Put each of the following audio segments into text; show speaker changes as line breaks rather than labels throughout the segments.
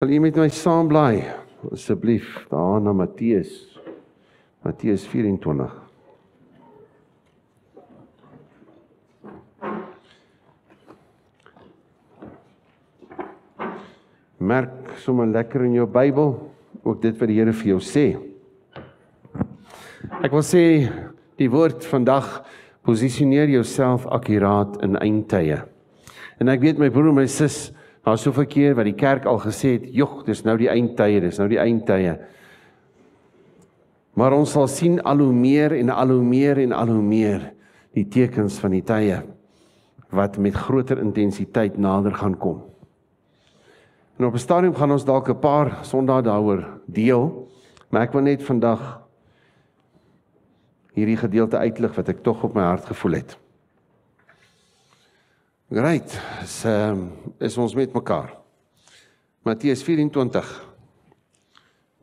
Wil u met my saam bly asseblief daar na Matteus Matteus 24 merk sommer lekker in jou Bybel ook dit wat die Here vir jou sê. Ek wil sê die woord vandag posisioneer jouself akuraat in eindtye. En ek weet my broer en my sussie Daar's so 'n keer wat die kerk al gesê het, "Jog, dis nou die eindtye, dis nou die eindtye." Maar ons sal sien al hoe meer en al hoe meer en al hoe meer die tekens van die tye wat met groter intensiteit nader gaan kom. En op 'n stadium gaan ons dalk 'n paar sondae daaroor deel, maar ek wil net vandag hierdie gedeelte uitlig wat ek tog op my hart gevoel het. Great. Is ehm um, is ons met mekaar. Matteus 24.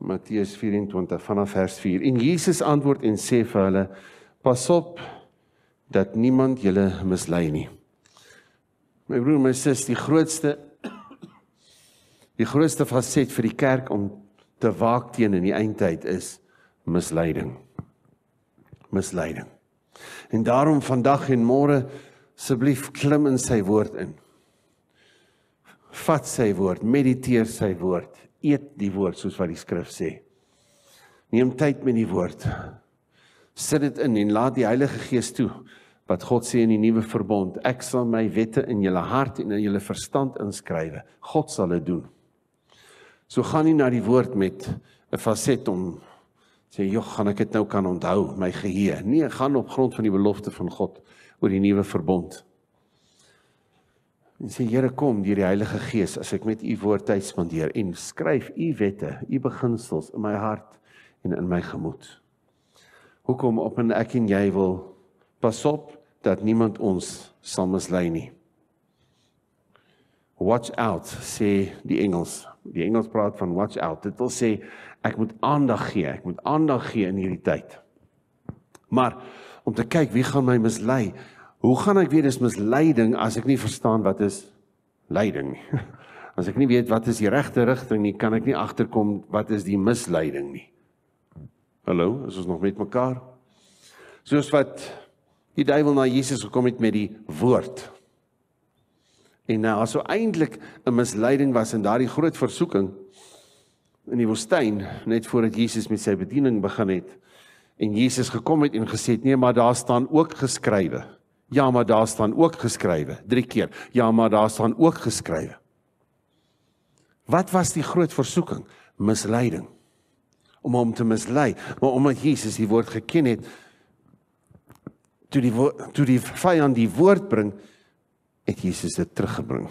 Matteus 24 vanaf vers 4. En Jesus antwoord en sê vir hulle: Pas op dat niemand julle mislei nie. My broer, my sis, die grootste die grootste faset vir die kerk om te waak teen in die eindtyd is misleiding. Misleiding. En daarom vandag en môre asseblief klim in sy woord in. Vat sy woord, mediteer sy woord, eet die woord soos wat die skrif sê. Neem tyd met die woord. Sit dit in en laat die Heilige Gees toe wat God sê in die nuwe verbond, ek sal my wette in julle hart en in julle verstand inskrywe. God sal dit doen. So gaan nie na die woord met 'n faset om sê, "Jo, gaan ek dit nou kan onthou, my geheue." Nee, gaan op grond van die belofte van God oor die nuwe verbond. En sê Here kom deur die Heilige Gees as ek met u woord tyd spandeer en skryf u wette, u beginsels in my hart en in my gemoed. Hoekom op en ek en jy wil pas op dat niemand ons sal mislei nie. Watch out sê die Engels. Die Engels praat van watch out. Dit wil sê ek moet aandag gee. Ek moet aandag gee in hierdie tyd. Maar om te kyk wie gaan my mislei. Hoe gaan ek weet dis misleiding as ek nie verstaan wat is leiding nie? As ek nie weet wat is die regte rigting nie, kan ek nie agterkom wat is die misleiding nie. Hallo, is ons nog met mekaar? Soos wat die duiwel na Jesus gekom het met die woord. En nou as so eintlik 'n misleiding was in daardie groot versoeking in die woestyn net voordat Jesus met sy bediening begin het, En Jesus gekom het en gesê het nee, maar daar staan ook geskrywe. Ja, maar daar staan ook geskrywe. 3 keer. Ja, maar daar staan ook geskrywe. Wat was die groot versoeking? Misleiding. Om hom te mislei, maar omdat Jesus die woord geken het, toe die toe die vyand die woord bring, het Jesus dit teruggebring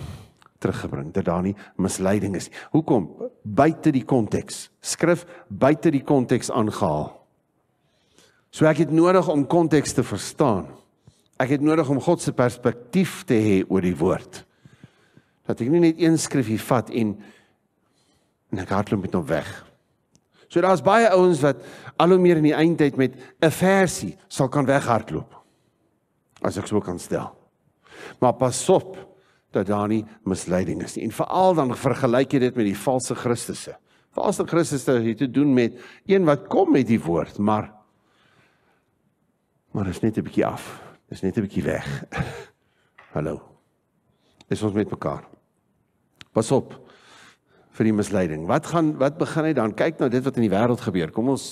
teruggebring dat daar nie misleiding is nie. Hoekom? Buite die konteks. Skrif buite die konteks aangehaal. So ek het nodig om konteks te verstaan. Ek het nodig om God se perspektief te hê oor die woord. Dat ek nie net een skrifgie vat en en ek hardloop met hom weg. So daar's baie ouens wat al hoe meer in die eindtyd met 'n versie sal kan weghardloop. As ek so kan stel. Maar pas op dat daar nie misleiding is nie. En veral dan vergelyk jy dit met die valse Christusse. Valse Christusse het te doen met een wat kom met die woord, maar Maar dit is net 'n bietjie af. Dit is net 'n bietjie weg. Hallo. Is ons met mekaar? Pas op vir die misleiding. Wat gaan wat begin hy dan? Kyk nou dit wat in die wêreld gebeur. Kom ons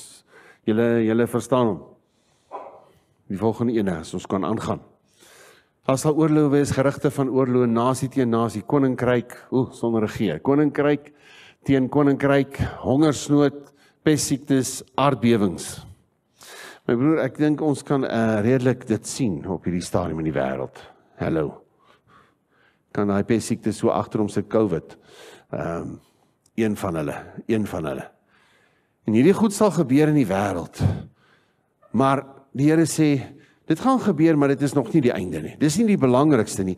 julle julle verstaan hom. Die volgende een is ons kan aangaan. Daar sal oorloë wees, gerigte van oorloë nasie teen nasie, koninkryk, ooh, sonder regeer. Koninkryk teen koninkryk, hongersnood, pestsiektes, aardbewings. My broer, ek dink ons kan uh, redelik dit sien op hierdie stadium in die wêreld. Hallo. Kan daai pesiekte so agter hom se COVID. Ehm um, een van hulle, een van hulle. En hierdie goed sal gebeur in die wêreld. Maar die Here sê, dit gaan gebeur, maar dit is nog nie die einde nie. Dis nie die belangrikste nie.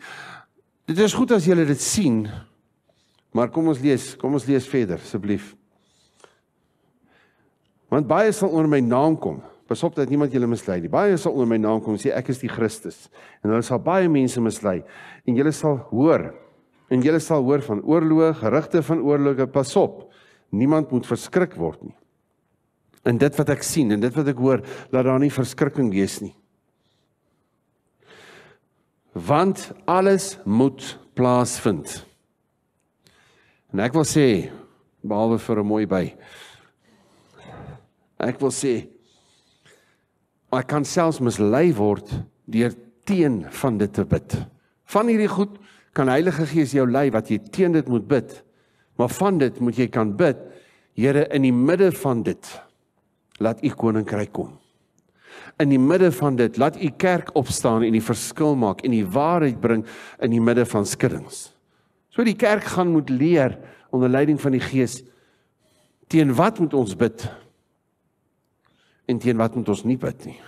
Dit is goed as jy dit sien. Maar kom ons lees, kom ons lees verder asseblief. Want baie sal onder my naam kom Pasop dat niemand julle mislei nie. Baie sal onder my naam kom sê ek is die Christus en hulle sal baie mense mislei en julle sal hoor en julle sal hoor van oorloë, gerugte van oorloë. Pasop. Niemand moet verskrik word nie. In dit wat ek sien en dit wat ek hoor, laat daar nie verskrikking wees nie. Want alles moet plaasvind. En ek wil sê behalwe vir 'n mooi by. Ek wil sê Ek kan selfs mislei word deur teen van dit te bid. Van hierdie goed kan Heilige Gees jou lei wat jy teen dit moet bid. Maar van dit moet jy kan bid, Here, in die midde van dit laat u koninkryk kom. In die midde van dit laat u kerk opstaan en die verskil maak en die waarheid bring in die midde van skuddings. So die kerk gaan moet leer onder leiding van die Gees teen wat moet ons bid? en teen wat moet ons nie bid nie?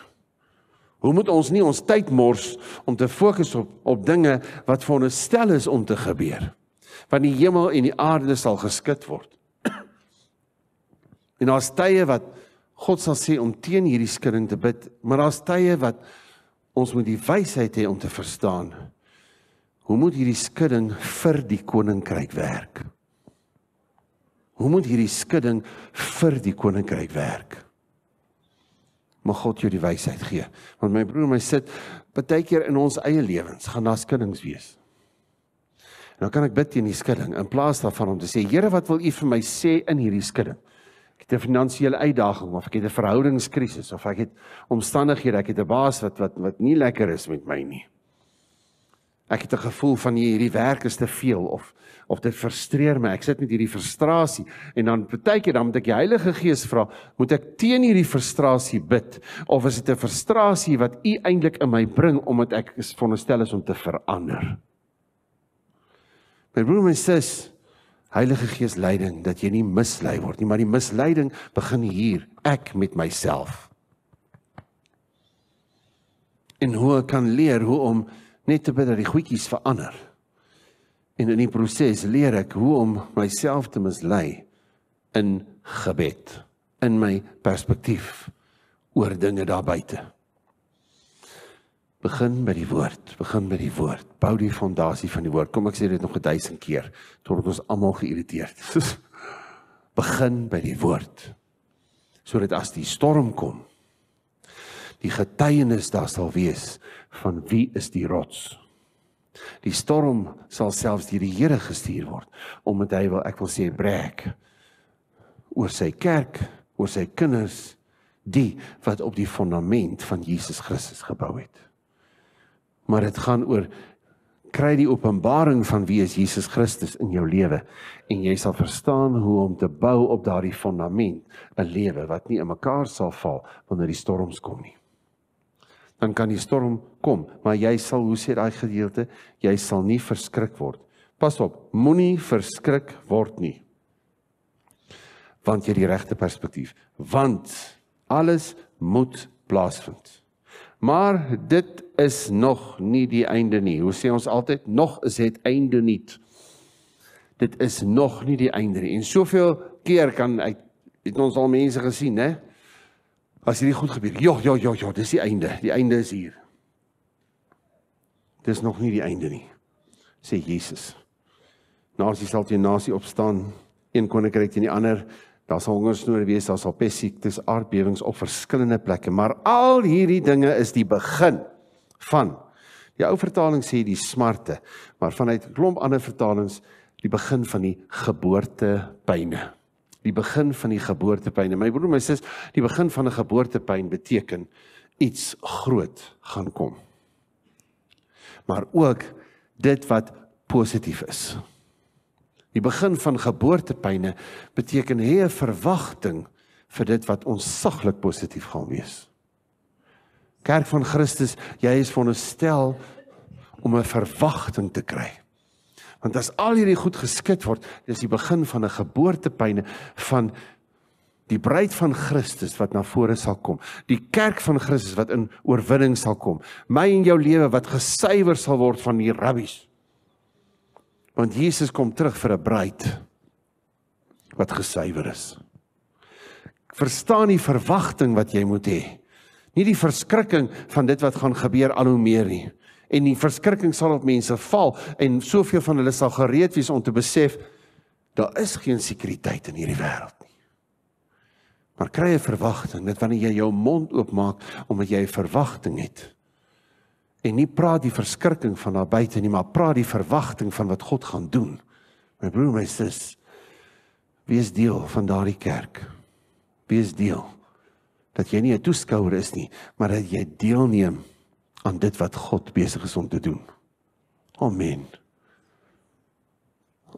Hoe moet ons nie ons tyd mors om te fokus op op dinge wat veronderstel is om te gebeur? Want die hemel en die aarde sal geskit word. En daar's tye wat God sal sê om teen hierdie skudding te bid, maar daar's tye wat ons moet die wysheid hê om te verstaan hoe moet hierdie skudding vir die koninkryk werk? Hoe moet hierdie skudding vir die koninkryk werk? mag God jou die wysheid gee. Want my broer, my sit baie keer in ons eie lewens gaan daar skuldings wees. En dan kan ek bid teen die skudding in plaas daarvan om te sê Here, wat wil U vir my sê in hierdie skudding? Ek het 'n finansiële uitdaging of ek het 'n verhoudingskrisis of ek het omstandighede, ek het 'n baas wat wat wat nie lekker is met my nie ek het 'n gevoel van hierdie werk is te veel of of dit frustreer my. Ek sit met hierdie frustrasie en dan partykeer dan moet ek die Heilige Gees vra, moet ek teen hierdie frustrasie bid of is dit 'n frustrasie wat u eintlik in my bring omdat ek is veronderstel is om te verander? My broer my sis Heilige Gees leiding dat jy nie mislei word nie, maar die misleiding begin hier, ek met myself. En hoe kan leer hoe om net te bid dat die goedjies verander. En in die proses leer ek hoe om myself te mislei in gebed, in my perspektief oor dinge daar buite. Begin by die woord, begin by die woord. Bou die fondasie van die woord. Kom ek sê dit nog 1000 keer totdat ons almal geïrriteerd is. begin by die woord. Sodat as die storm kom, die getuienis daar sal wees van wie is die rots? Die storm sal selfs deur die Here gestuur word omdat hy wil ek wil sê breek oor sy kerk, oor sy kinders, die wat op die fondament van Jesus Christus gebou het. Maar dit gaan oor kry die openbaring van wie is Jesus Christus in jou lewe en jy sal verstaan hoe om te bou op daardie fondament 'n lewe wat nie in mekaar sal val wanneer die storms kom nie dan kan die storm kom, maar jy sal, hoe sê daai gedeelte, jy sal nie verskrik word. Pas op, moenie verskrik word nie. Want jy die regte perspektief, want alles moet plaasvind. Maar dit is nog nie die einde nie. Hoe sê ons altyd, nog is dit einde nie. Dit is nog nie die einde nie. En soveel keer kan uit het ons al mense gesien, né? As hierdie goed gebeur. Jo, jo, jo, jo, dis die einde. Die einde is hier. Dis nog nie die einde nie. Sê Jesus. Nasie sal teen nasie opstaan, een koninkryk teen die ander. Daar sal hongersnood wees, daar sal pestsiektes, aardbewings op verskillende plekke, maar al hierdie dinge is die begin van die ou vertaling sê die smarte, maar vanuit 'n klomp ander vertalings die begin van die geboortepyne die begin van die geboortepyn. En my broer en my sis, die begin van 'n geboortepyn beteken iets groot gaan kom. Maar ook dit wat positief is. Die begin van geboortepyne beteken hê 'n verwagting vir dit wat onsaglik positief gaan wees. Kerk van Christus, jy is veronderstel om 'n verwagting te kry. Want as al hierdie goed geskit word, dis die begin van 'n geboortepyne van die bruid van Christus wat na vore sal kom, die kerk van Christus wat in oorwinning sal kom, my en jou lewe wat gesuiwer sal word van die rabbies. Want Jesus kom terug vir 'n bruid wat gesuiwer is. Verstaan die verwagting wat jy moet hê. Nie die verskrikking van dit wat gaan gebeur al hoe meer nie en die verskrikking sal op mense val en soveel van hulle sal gereed wees om te besef daar is geen sekuriteit in hierdie wêreld nie. Maar kry 'n verwagting, dit wanneer jy jou mond oopmaak omdat jy 'n verwagting het en nie praat die verskrikking van daar buite nie, maar praat die verwagting van wat God gaan doen. My broer, my sis, wees deel van daardie kerk. Wees deel dat jy nie 'n toeskouer is nie, maar dat jy deelneem aan aan dit wat God besig is om te doen. Amen.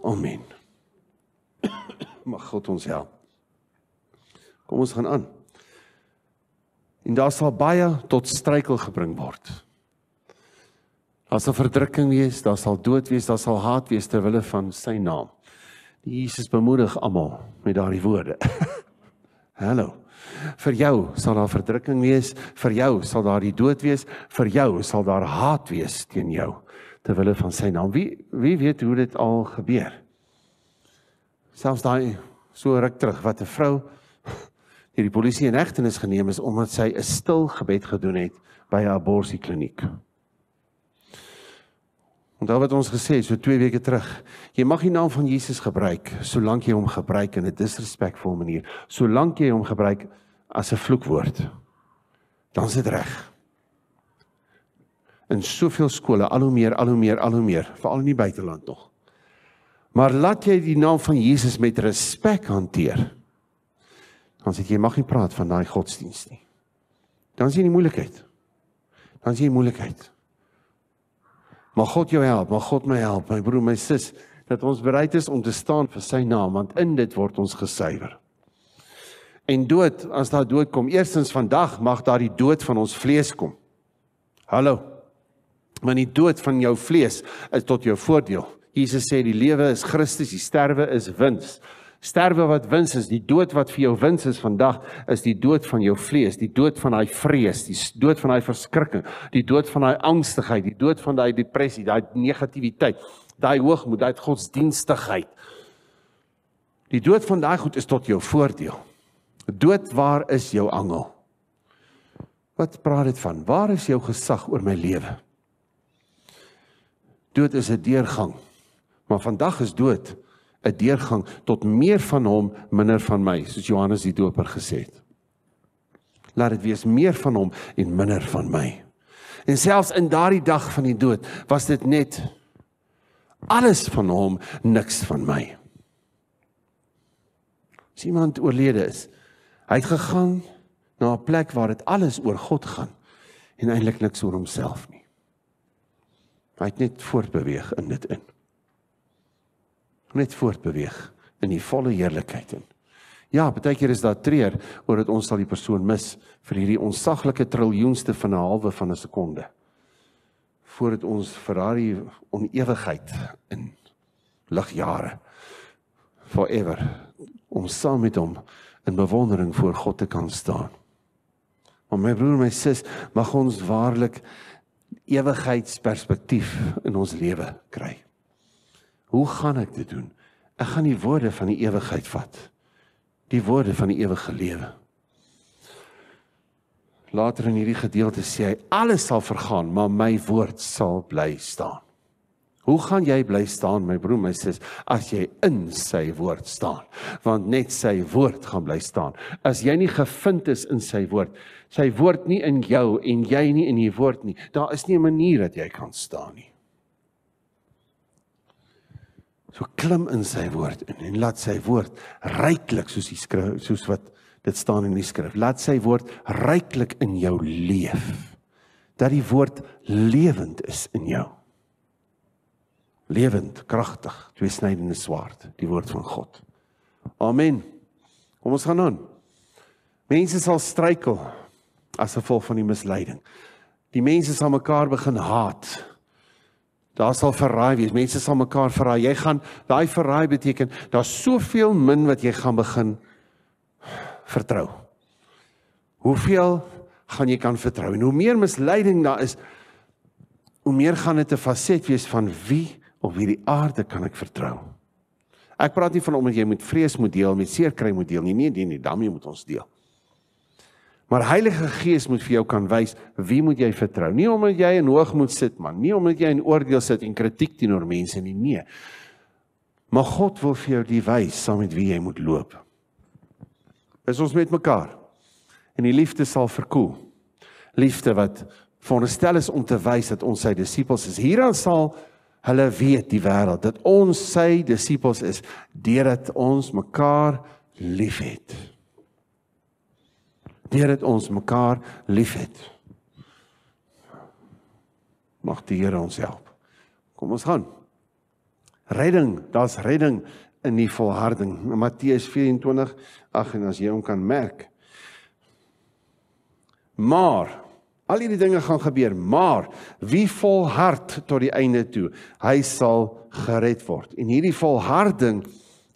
Amen. Mag God ons help. Kom ons gaan aan. En daar sal baie tot struikel gebring word. Daar sal verdrukking wees, daar sal dood wees, daar sal haat wees ter wille van sy naam. Die Jesus bemoedig almal met daardie woorde. Hallo. Vir jou sal daar verdrukking wees, vir jou sal daar die dood wees, vir jou sal daar haat wees teen jou ter wille van sy naam. Wie wie weet hoe dit al gebeur? Selfs daai so ruk terug wat 'n vrou hierdie polisie in hegtenis geneem is omdat sy 'n stil gebed gedoen het by 'n abortusie kliniek. Onthou wat ons gesê het so 2 weke terug. Jy mag die naam van Jesus gebruik solank jy hom gebruik in 'n disrespekvolle manier. Solank jy hom gebruik as 'n vloekwoord. Dan is dit reg. In soveel skole al hoe meer, al hoe meer, al hoe meer, veral in die buiteland nog. Maar laat jy die naam van Jesus met respek hanteer. Dan sê jy mag nie praat van daai godsdienst nie. Dan sien jy die moeilikheid. Dan sien jy die moeilikheid. Dan Mag God jou help, mag God my help, my broer, my sis, dat ons bereid is om te staan vir sy naam, want in dit word ons gesuiwer. En dood, as daar dood kom, eerstens vandag mag daar die dood van ons vlees kom. Hallo. Maar die dood van jou vlees is tot jou voordeel. Jesus sê die lewe is Christus, die sterwe is wins. Sterwe wat wins is, die dood wat vir jou wins is vandag is die dood van jou vlees, die dood van daai vrees, die dood van daai verskrikking, die dood van daai angstigheid, die dood van daai depressie, daai negativiteit, daai hoogmoed, daai godsdienstigheid. Die dood van daai goed is tot jou voordeel. Dood, waar is jou angel? Wat praat dit van? Waar is jou gesag oor my lewe? Dood is 'n deurgang. Maar vandag is dood 'n deurgang tot meer van hom, minder van my, soos Johannes die Doper gesê het. Laat dit wees meer van hom en minder van my. En selfs in daardie dag van die dood was dit net alles van hom, niks van my. As iemand oorlede is, hy het gegaan na 'n plek waar dit alles oor God gaan en eintlik niks oor homself nie. Hy het net voortbeweeg in dit in net voortbeweeg in die volle heerlikheid in. Ja, baie keer is daar treur oor dat ons sal die persoon mis vir hierdie onsaglike triljoenste van 'n halwe van 'n sekonde voordat ons Ferrari onewigheid in ligjare forever om saam met hom in bewondering voor God te kan staan. Maar my broer, my sis, mag ons waarlik ewigheidsperspektief in ons lewe kry. Hoe gaan ek dit doen? Ek gaan die woorde van die ewigheid vat. Die woorde van die ewige lewe. Later in hierdie gedeelte sê hy alles sal vergaan, maar my woord sal bly staan. Hoe gaan jy bly staan my broer my sis as jy in sy woord staan want net sy woord gaan bly staan as jy nie gevind is in sy woord sy woord nie in jou en jy nie in die woord nie daar is nie 'n manier dat jy kan staan nie So klim in sy woord in en laat sy woord ryklik soos die skrif soos wat dit staan in die skrif. Laat sy woord ryklik in jou leef. Dat die woord lewend is in jou. Lewend, kragtig, tweesnydende swaard, die woord van God. Amen. Kom ons gaan aan. Mense sal struikel as gevolg van die misleiding. Die mense sal mekaar begin haat Daar sal verraai wees. Mense sal mekaar verraai. Jy gaan daai verraai beteken daar's soveel min wat jy gaan begin vertrou. Hoeveel gaan jy kan vertrou? En hoe meer misleiding daar is, hoe meer gaan dit 'n faset wees van wie of hierdie aarde kan ek vertrou? Ek praat nie van omdat jy moet vrees moet deel, met seer kry moet deel nie. Nee, nee, nee, daarmee moet ons deel. Maar Heilige Gees moet vir jou kan wys wie moet jy vertrou. Nie omdat jy in hoog moet sit man, nie omdat jy in oordeel sit en kritiek teenoor mense nie. Nee. Maar God wil vir jou die wys saam met wie jy moet loop. Is ons met mekaar. En die liefde sal verkoel. Liefde wat veronderstel is om te wys dat ons sy disippels is. Hieraan sal hulle weet die wêreld dat ons sy disippels is deurdat ons mekaar liefhet deur dat ons mekaar liefhet. Mag die Here ons help. Kom ons gaan. Redding, daar's redding in die volharding. Matteus 24. Ag en as jy hom kan merk. Maar al hierdie dinge gaan gebeur, maar wie volhard tot die einde toe, hy sal gered word. En hierdie volharding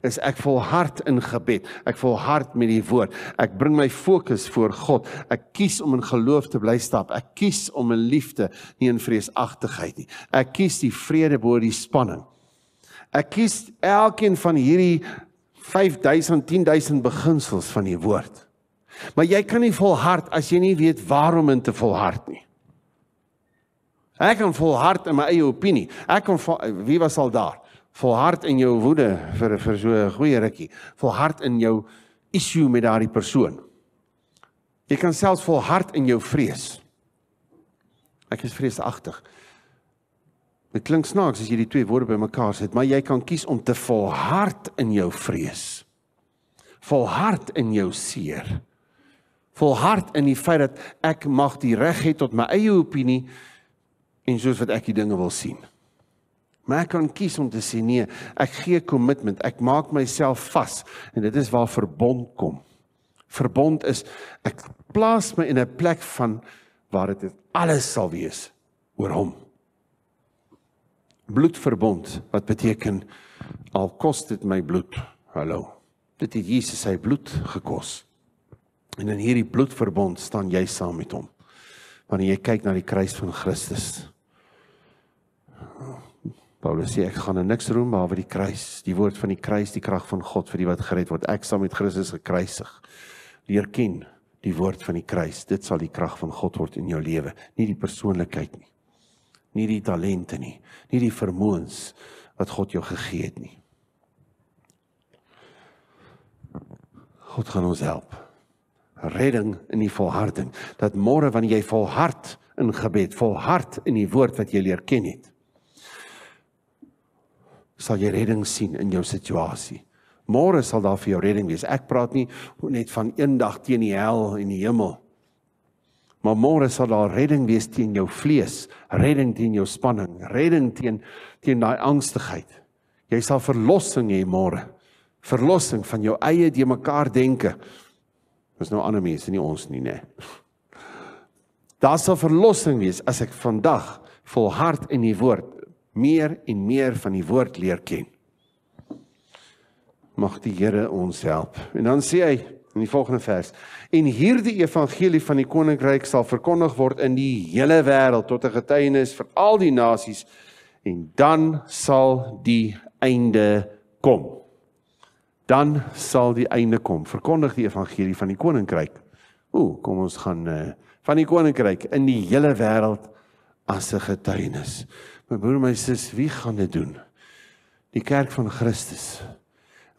is ek volhard in gebed. Ek volhard met die woord. Ek bring my fokus voor God. Ek kies om in geloof te bly stap. Ek kies om in liefde, nie in vreesagtigheid nie. Ek kies die vrede bo die spanning. Ek kies elkeen van hierdie 5000, 10000 beginsels van die woord. Maar jy kan nie volhard as jy nie weet waarom om te volhard nie. Ek kan volhard in my eie opinie. Ek kan wie was al daar? volhard in jou woede vir vir so 'n goeie rukkie. Volhard in jou issue met daardie persoon. Jy kan selfs volhard in jou vrees. Ek is vreesagtig. Dit klink snaaks as jy die twee woorde bymekaar sit, maar jy kan kies om te volhard in jou vrees. Volhard in jou seer. Volhard in die feit dat ek mag die reg hê tot my eie opinie en soos wat ek die dinge wil sien. Maar ek kan kies om te sê nee, ek gee kommitment, ek maak myself vas en dit is waar verbond kom. Verbond is ek plaas my in 'n plek van waar dit alles sal wees oor hom. Bloedverbond wat beteken al kos dit my bloed. Hallo. Dit het Jesus sy bloed gekos. En in hierdie bloedverbond staan jy saam met hom. Wanneer jy kyk na die kruis van Christus. Paulus sê ek gaan niks roem behalwe die kruis, die woord van die kruis, die krag van God vir die wat gered word. Ek saam met Christus gekruisig. Leer ken die woord van die kruis. Dit sal die krag van God word in jou lewe, nie die persoonlikheid nie. Nie die talente nie, nie die vermoëns wat God jou gegee het nie. God gaan ons help. Redding in die volharding. Dat môre wanneer jy volhard in gebed, volhard in die woord wat jy leer ken het, sal jy redding sien in jou situasie. Môre sal daar vir jou redding wees. Ek praat nie net van eendag teen die hel en die hemel. Maar môre sal daar redding wees teen jou vlees, redding teen jou spanning, redding teen teen daai angstigheid. Jy sal verlossing hê môre. Verlossing van jou eie de mekaar denke. Dis nou ander mense nie ons nie, né? Daar sal verlossing wees as ek vandag volhard in die woord meer en meer van die woord leer ken. Mag die Here ons help. En dan sê hy in die volgende vers: "En hierdie evangelie van die koninkryk sal verkondig word in die hele wêreld tot 'n getuienis vir al die nasies en dan sal die einde kom." Dan sal die einde kom. Verkondig die evangelie van die koninkryk. Ooh, kom ons gaan uh, van die koninkryk in die hele wêreld as 'n getuienis. My broer, my sis, wie gaan dit doen? Die kerk van Christus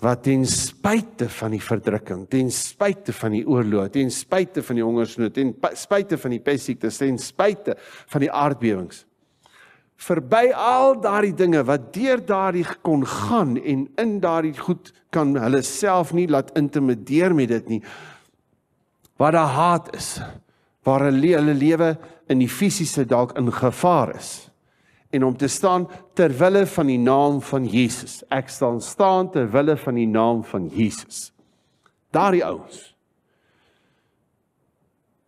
wat ten spyte van die verdrukking, ten spyte van die oorlog, ten spyte van die hongersnood, ten spyte van die pestsiekte, ten spyte van die aardbewings verby al daardie dinge wat deur daardie kon gaan en in daardie goed kan hulle self nie laat intimideer met dit nie. Waar daar haat is, waar hulle hulle lewe in die fisiese dalk in gevaar is en om te staan ter wille van die naam van Jesus. Ek staan staan ter wille van die naam van Jesus. Daardie ouens.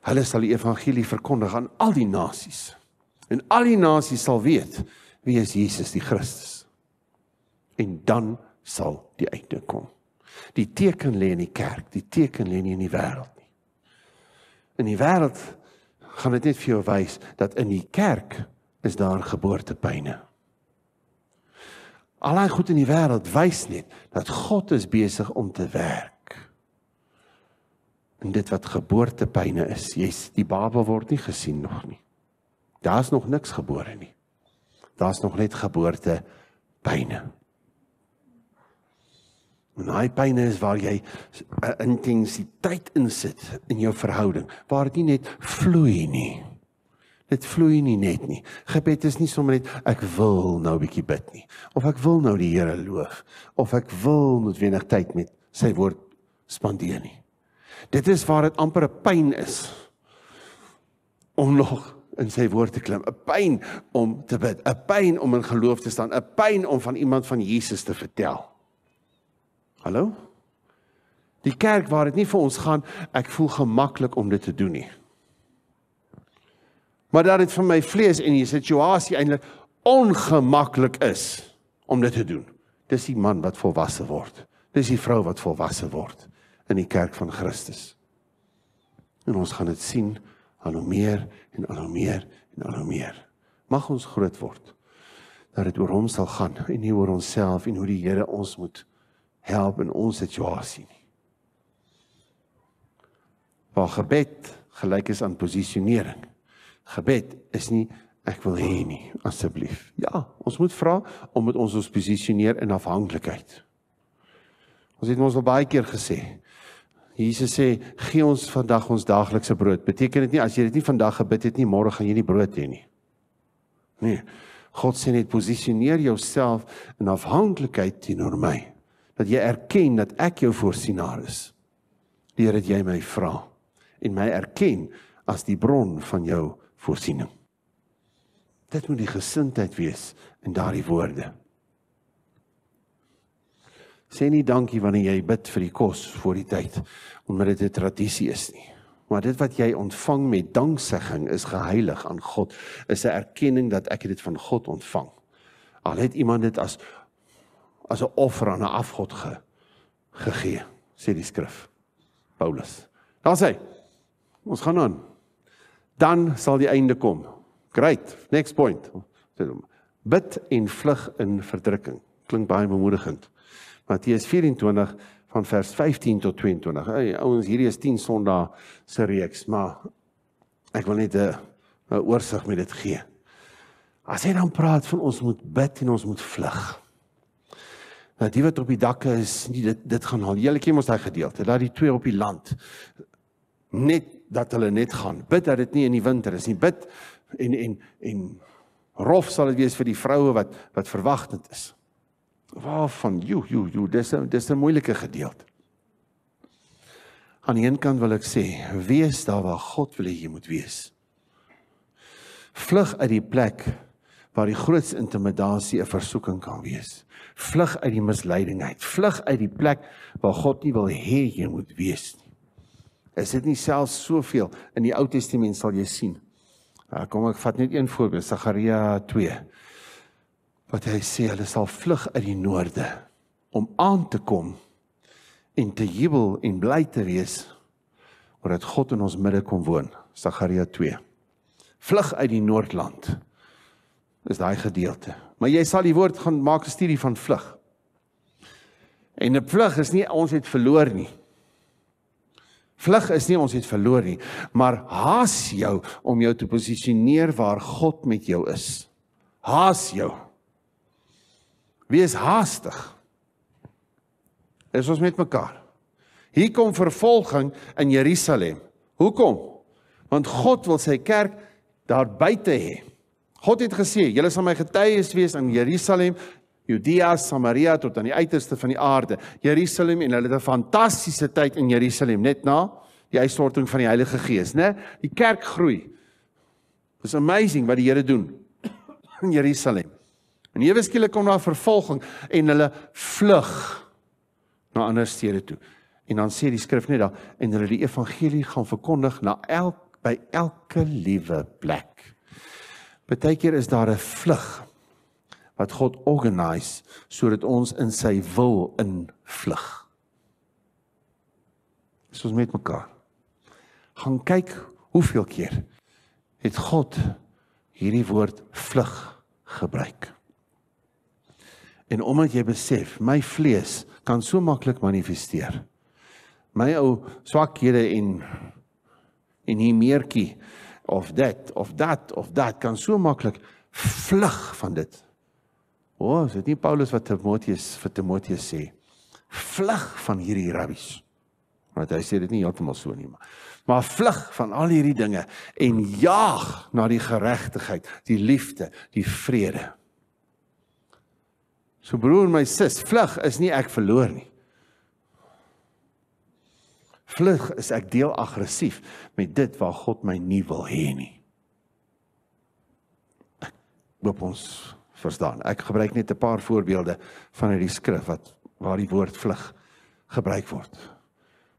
Hulle sal die evangelie verkondig aan al die nasies. En al die nasies sal weet wie is Jesus die Christus. En dan sal die einde kom. Die teken lê in die kerk, die teken lê nie in die wêreld nie. In die wêreld gaan dit net vir jou wys dat in die kerk is daar geboortepyne. Al daai goed in die wêreld wys net dat God is besig om te werk. En dit wat geboortepyne is, jy's die baba word nie gesien nog nie. Daar's nog niks gebore nie. Daar's nog net geboortepyne. En daai pyne is waar jy 'n intensiteit insit in jou verhouding, waar dit nie net vloei nie. Dit vloei nie net nie. Gebed is nie sommer net ek wil nou 'n bietjie bid nie of ek wil nou die Here loof of ek wil net wenig tyd met sy woord spandeer nie. Dit is waar dit amper 'n pyn is om nog in sy woord te klim, 'n pyn om te bid, 'n pyn om in geloof te staan, 'n pyn om van iemand van Jesus te vertel. Hallo? Die kerk waar dit nie vir ons gaan ek voel gemaklik om dit te doen nie maar dat dit vir my vlees en die situasie eintlik ongemaklik is om dit te doen. Dis die man wat volwasse word. Dis die vrou wat volwasse word in die kerk van Christus. En ons gaan dit sien al hoe meer en al hoe meer en al hoe meer. Mag ons groot word dat dit oor hom sal gaan en nie oor onsself en hoe die Here ons moet help in ons situasie nie. Waar gebed gelyk is aan posisionering. Gebed is nie ek wil hê nie, asseblief. Ja, ons moet vra om met ons ons posisioneer in afhanklikheid. Ons het mos al baie keer gesê. Jesus sê, "Gee ons vandag ons daaglikse brood." Beteken dit nie as jy dit nie vandag gebid het nie, môre gaan jy nie brood hê nie. Nee. God sê net posisioneer jouself in afhanklikheid teenoor my. Dat jy erken dat ek jou voorsienaar is. Deur dit jy my vra en my erken as die bron van jou voorsiening. Dit moet die gesindheid wees in daardie woorde. Sê nie dankie wanneer jy bid vir die kos voor die tyd omdat dit 'n tradisie is nie. Maar dit wat jy ontvang met danksegging is geheilig aan God, is 'n erkenning dat ek dit van God ontvang. Al het iemand dit as as 'n offer aan 'n afgod ge, gegee, sê die skrif. Paulus. Daar sê hy. Ons gaan aan dan sal die einde kom. Great. Next point. Bid en vlug in verdrukking. Klink baie bemoedigend. Matteus 24 van vers 15 tot 22. Hey, ouens, hierdie is 10 Sondae se reeks, maar ek wil net 'n 'n oorsig met dit gee. As hy dan praat van ons moet bid en ons moet vlug. Dat nou, die wat op die dakke is, nie dit dit gaan al. Julle ken mos daai gedeelte dat die twee op die land net dat hulle net gaan. Bid dat dit nie in die winter is nie. Bid en en en rof sal dit wees vir die vroue wat wat verwagtend is. Waarvan jo jo jo dis 'n dis 'n moeilike gedeelte. Aan die een kant wil ek sê, wees daar waar God wil hê jy moet wees. Vlug uit die plek waar die grootste intimidasie 'n versoeking kan wees. Vlug uit die misleiding uit. Vlug uit die plek waar God nie wil hê jy moet wees nie is dit nie selfs soveel in die Ou Testament sal jy sien. Ah, kom ek vat net een voorbeeld, Sagaria 2. Wat hy sê, hulle sal vlug uit die noorde om aan te kom en te jubel en bly te wees omdat God in ons midde kom woon, Sagaria 2. Vlug uit die noordland is daai gedeelte. Maar jy sal die woord gaan maak 'n studie van vlug. En 'n vlug is nie ons het verloor nie. Vlug is nie ons het verloor nie, maar haas jou om jou te posisioneer waar God met jou is. Haas jou. Wees haastig. Is ons met mekaar? Hier kom vervolging in Jerusalem. Hoekom? Want God wil sy kerk daar buite hê. God het gesê, julle sal my getuies wees in Jerusalem, Judea, Samaria tot aan die uiterste van die aarde, Jerusalem en hulle het 'n fantastiese tyd in Jerusalem net na die uitstorting van die Heilige Gees, né? Die kerk groei. It's amazing wat die Here doen in Jerusalem. En ewe skielik kom daar vervolging en hulle vlug na ander stede toe. En dan sê die skrif net daar en hulle die evangelie gaan verkondig na elk by elke liewe plek. Partykeer is daar 'n vlug wat God organise sodat ons in sy wil invlug. Dis ons met mekaar. Gaan kyk hoeveel keer het God hierdie woord vlug gebruik. En omdat jy besef, my vlees kan so maklik manifesteer. My ou swakhede en en hier meertjie of dit of dat of dat kan so maklik vlug van dit O, oh, dit nie Paulus wat Timoteus vir Timoteus sê. Vlug van hierdie rabbies. Want hy sê dit nie heeltemal so nie, maar maar vlug van al hierdie dinge en jaag na die geregtigheid, die liefde, die vrede. So broer en my sis, vlug is nie ek verloor nie. Vlug is ek deel aggressief met dit waar God my nie wil hê nie. Ek hoop ons verstaan. Ek gebruik net 'n paar voorbeelde vanuit die skrif wat waar die woord vlug gebruik word.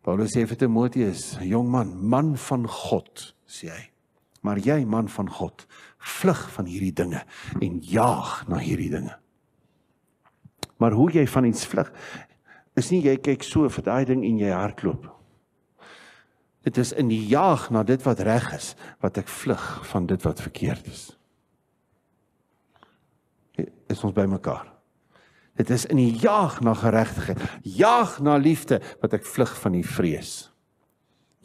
Paulus sê vir Timoteus, jong man, man van God, sê hy. Maar jy, man van God, vlug van hierdie dinge en jaag na hierdie dinge. Maar hoe jy van iets vlug, is nie jy kyk so vir daai ding en jy hardloop. Dit is in die jaag na dit wat reg is, wat ek vlug van dit wat verkeerd is is ons by mekaar. Dit is in die jaag na geregtigheid, jaag na liefde wat ek vlug van die vrees.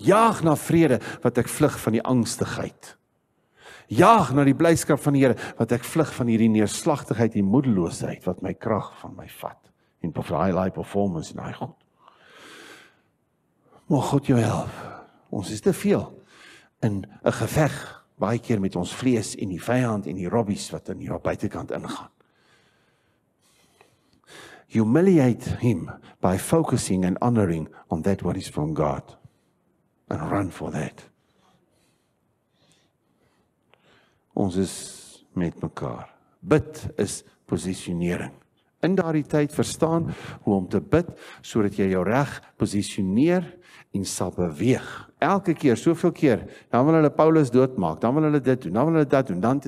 Jaag na vrede wat ek vlug van die angstigheid. Jaag na die blyskap van die Here wat ek vlug van hierdie neerslagtigheid en moedeloosheid wat my krag van my vat en vir daai life performance en daai God. Mo God jou help. Ons is te veel in 'n geveg baie keer met ons vlees en die vyand en die robbies wat in jou buitekant ingaan. Humiliate him by focusing and honoring on that what is from God and run for that. Ons is met mekaar. Bid is posisionering. In daardie tyd verstaan hoe om te bid sodat jy jou reg posisioneer en sal beweeg Elke keer, soveel keer, dan wil hulle Paulus doodmaak, dan wil hulle dit doen, dan wil hulle dat doen, dan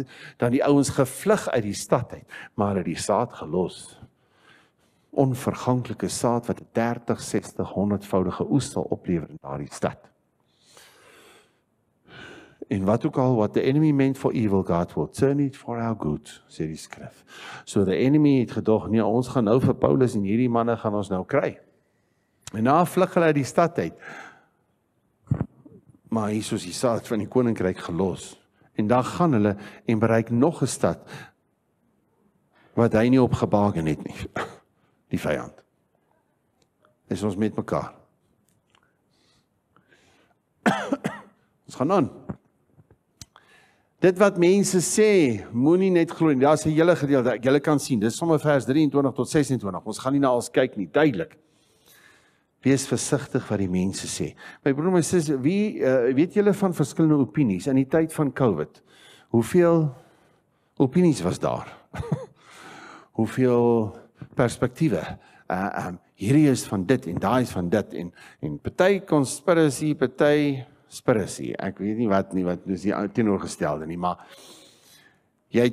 dan die ouens gevlug uit die stad uit, maar het die saad gelos. Onverganklike saad wat 30, 60, 100voudige oes sal oplewer in daardie stad. En wat ook al wat the enemy meant for evil God will turn it for our good, sê die skrif. So the enemy het gedog, nee, ons gaan nou vir Paulus en hierdie manne gaan ons nou kry. En na nou vlug hulle uit die stad uit maar hier soos die saad van die koninkryk gelos. En dan gaan hulle en bereik nog 'n stad wat hy nie opgebaken het nie. Die vyand. Dis ons met mekaar. ons gaan aan. Dit wat mense sê, moenie net glo nie. Daar's 'n hele gedeelte. Ek julle kan sien, dis sommer vers 23 tot 26. Ons gaan nie na alles kyk nie, duidelik. Wees versigtig wat die mense sê. My broer en my sussie, wie uh, weet julle van verskillende opinies in die tyd van COVID? Hoeveel opinies was daar? hoeveel perspektiewe? Uh um, hierdie is van dit en daai is van dit en en party konspirasie, party spirasie. Ek weet nie wat nie, wat is die teenoorgestelde nie, maar jy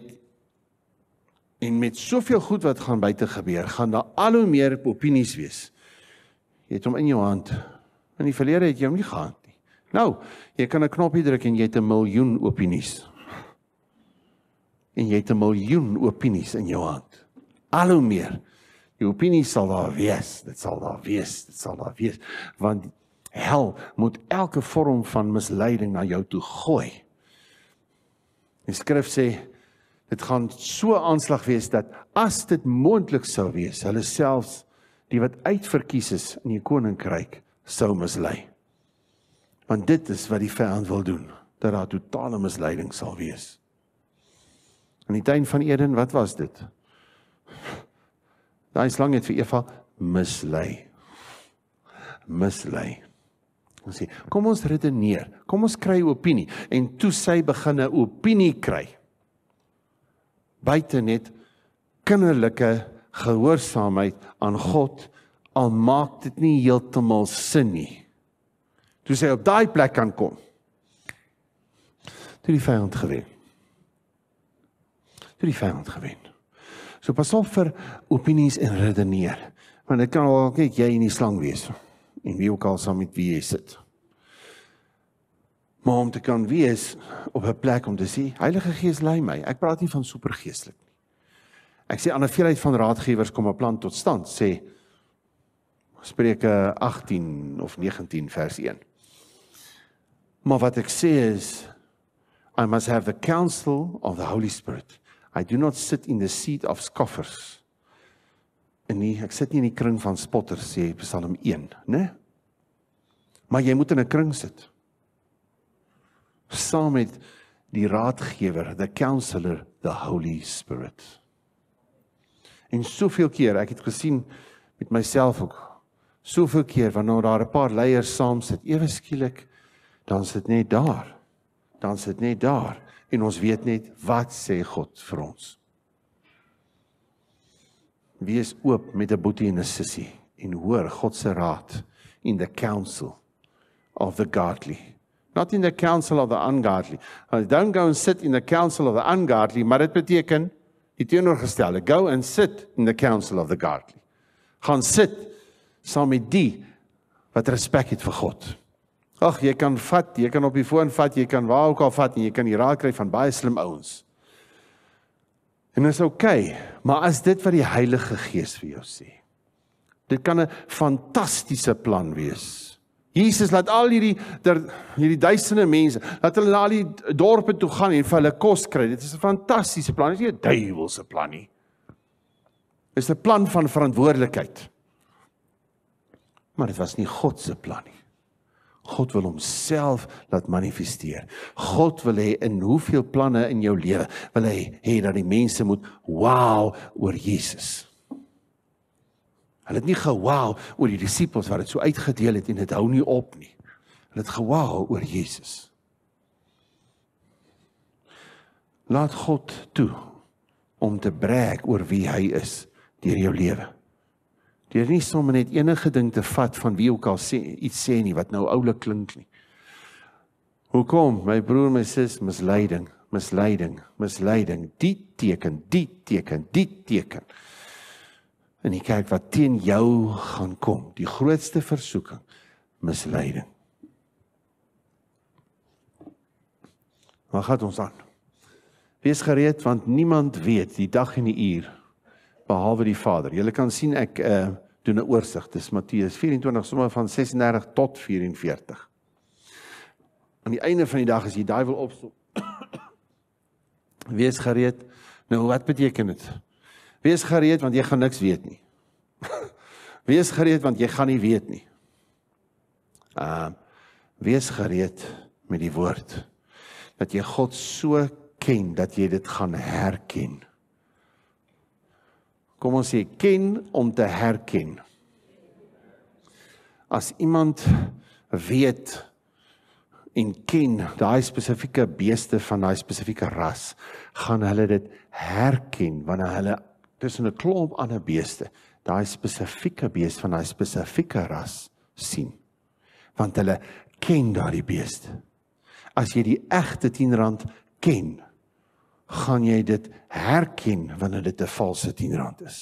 en met soveel goed wat gaan buite gebeur, gaan daar al hoe meer opinies wees. Jy het hom in jou hand. In die verlede het jy hom nie gehad nie. Nou, jy kan 'n knoppie druk en jy het 'n miljoen opinies. En jy het 'n miljoen opinies in jou hand. Al hoe meer. Jou opinie sal daar wees, dit sal daar wees, dit sal daar wees want hel moet elke vorm van misleiding na jou toe gooi. Die skrif sê dit gaan so aanslag wees dat as dit moontlik sou wees, hulle selfs die wat uitverkies is in die koninkryk sou mislei. Want dit is wat die vyand wil doen, dat daar totale misleiding sal wees. In die tuin van Eden, wat was dit? Daai slang het vir Eva mislei. Mislei. Ons sê, kom ons redeneer, kom ons kry 'n opinie en toe sy begin 'n opinie kry. Buite net kinderlike gehoorsaamheid aan God al maak dit nie heeltemal sin nie. Toe sê op daai plek kan kom. Toe die vyand gewen. Toe die vyand gewen. So pas op vir opinies en redeneer, want dit kan al kyk jy in die slang wees en wie ook al saam met wie jy sit. Maar om te kan wees op 'n plek om te sê Heilige Gees lei my. Ek praat nie van supergeestelik Ek sê aan 'n veelheid van raadgewers kom 'n plan tot stand, sê Spreuke 18 of 19 vers 1. Maar wat ek sê is I must have the counsel of the Holy Spirit. I do not sit in the seat of scoffers. En nee, ek sit nie in die kring van spotters sê Psalm 1, né? Maar jy moet in 'n kring sit. Saam met die raadgewer, the counselor, the Holy Spirit. En soveel keer, ek het gesien met myself ook. Soveel keer wanneer daar 'n paar leiers saam sit, ewe skielik dan sit net daar. Dan sit net daar en ons weet net wat sê God vir ons. Wees oop met 'n boetie en 'n sussie en hoor God se raad in the council of the godly not in the council of the ungodly. Don't go and sit in the council of the ungodly, maar dit beteken die teenoorgestelde go and sit in the council of the godly gaan sit saam met die wat respek het vir God ag jy kan vat jy kan op die foon vat jy kan waar ook al vat en jy kan die raad kry van baie slim ouens en dit is ok maar as dit wat die Heilige Gees vir jou sê dit kan 'n fantastiese plan wees Jesus laat al hierdie der, hierdie duisende mense dat hulle na al die dorpe toe gaan en vir hulle kos kry. Dit is 'n fantastiese plan. Dit is nie 'n duiwelse plan nie. Dit is 'n plan van verantwoordelikheid. Maar dit was nie God se plan nie. God wil homself laat manifesteer. God wil hê in hoeveel planne in jou lewe wil hy hê dat die mense moet wow oor Jesus. Hulle het nie gewaal oor die disippels wat dit so uitgedeel het en dit hou nie op nie. Hulle het gewaal oor Jesus. Laat God toe om te breek oor wie hy is deur jou lewe. Deur nie sommer net enige ding te vat van wie ook al sê iets sê nie wat nou oulik klink nie. Hoekom my broer my sis misleiding, misleiding, misleiding, die teken, die teken, die teken in die kerk wat teen jou gaan kom, die grootste versoeking, misleiding. Maar gaan ons aan. Wees gereed want niemand weet die dag en die uur behalwe die Vader. Jy kan sien ek uh doen 'n oorsig. Dis Matteus 24 somme van 36 tot 44. Aan die einde van die dag as jy daai wil opsom. Wees gereed. Nou wat beteken dit? Wees gereed want jy gaan niks weet nie. wees gereed want jy gaan nie weet nie. Ehm uh, wees gereed met die woord dat jy God so ken dat jy dit gaan herken. Kom ons sê ken om te herken. As iemand weet en ken daai spesifieke beeste van daai spesifieke ras, gaan hulle dit herken wanneer hulle tussen 'n klomp ander beeste, daai spesifieke bees van daai spesifieke ras sien. Want hulle ken daai beeste. As jy die egte 10 rand ken, gaan jy dit herken wanneer dit 'n valse 10 rand is.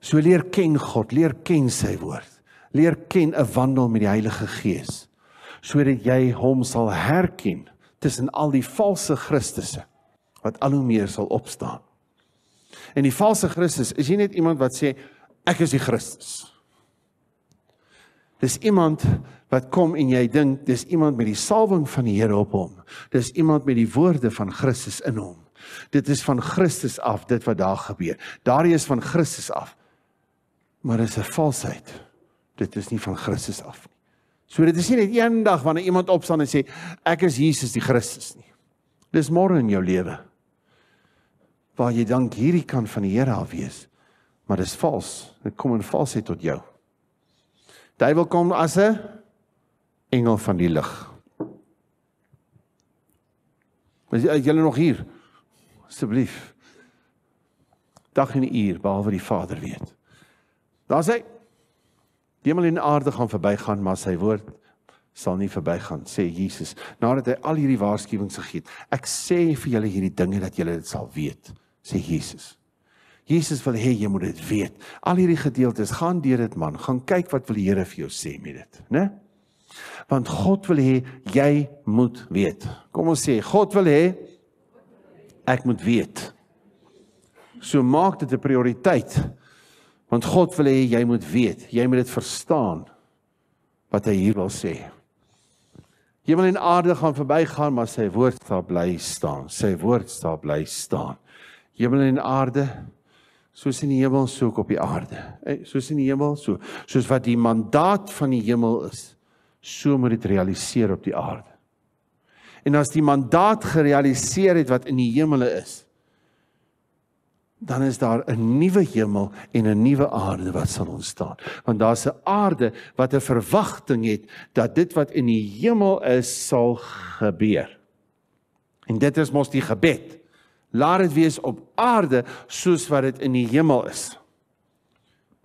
So leer ken God, leer ken sy woord, leer ken 'n wandel met die Heilige Gees sodat jy hom sal herken tussen al die valse Christusse wat al hoe meer sal opstaan. En die valse Christus is nie net iemand wat sê ek is die Christus. Dis iemand wat kom en jy dink dis iemand met die salwing van die Here op hom. Dis iemand met die woorde van Christus in hom. Dit is van Christus af dit wat daar gebeur. Daardie is van Christus af. Maar dis 'n valsheid. Dit is nie van Christus af nie. So dit is nie net eendag wanneer iemand opstaan en sê ek is Jesus die Christus nie. Dis môre in jou lewe waar jy dank hierdie kant van die Here af wees. Maar dis vals. Dit kom in valsheid tot jou. Die duiwel kom as 'n engel van die lig. Is julle nog hier? Asseblief. Dag en uur behalwe die Vader weet. Daar's hy. Die hemel en aarde gaan verbygaan, maar sy woord sal nie verbygaan sê Jesus nadat hy al hierdie waarskuwings gegee het. Ek sê vir julle hierdie dinge dat julle dit sal weet sê Jesus. Jesus wil hê jy moet dit weet. Al hierdie gedeeltes gaan deur dit man, gaan kyk wat wil die Here vir jou sê met dit, né? Want God wil hê jy moet weet. Kom ons sê God wil hê ek moet weet. So maak dit 'n prioriteit. Want God wil hê jy moet weet. Jy moet dit verstaan wat hy hier wil sê. Hemel en aarde gaan verbygaan, maar sy woord sal bly staan. Sy woord sal bly staan. Hemel en aarde soos in die hemel so ook op die aarde. Eh, soos in die hemel so, soos wat die mandaat van die hemel is, so moet dit realiseer op die aarde. En as die mandaat gerealiseer het wat in die hemele is, dan is daar 'n nuwe hemel en 'n nuwe aarde wat sal ontstaan. Want daar's 'n aarde wat 'n verwagting het dat dit wat in die hemel is sal gebeur. En dit is mos die gebed. Laat dit wees op aarde soos wat dit in die hemel is.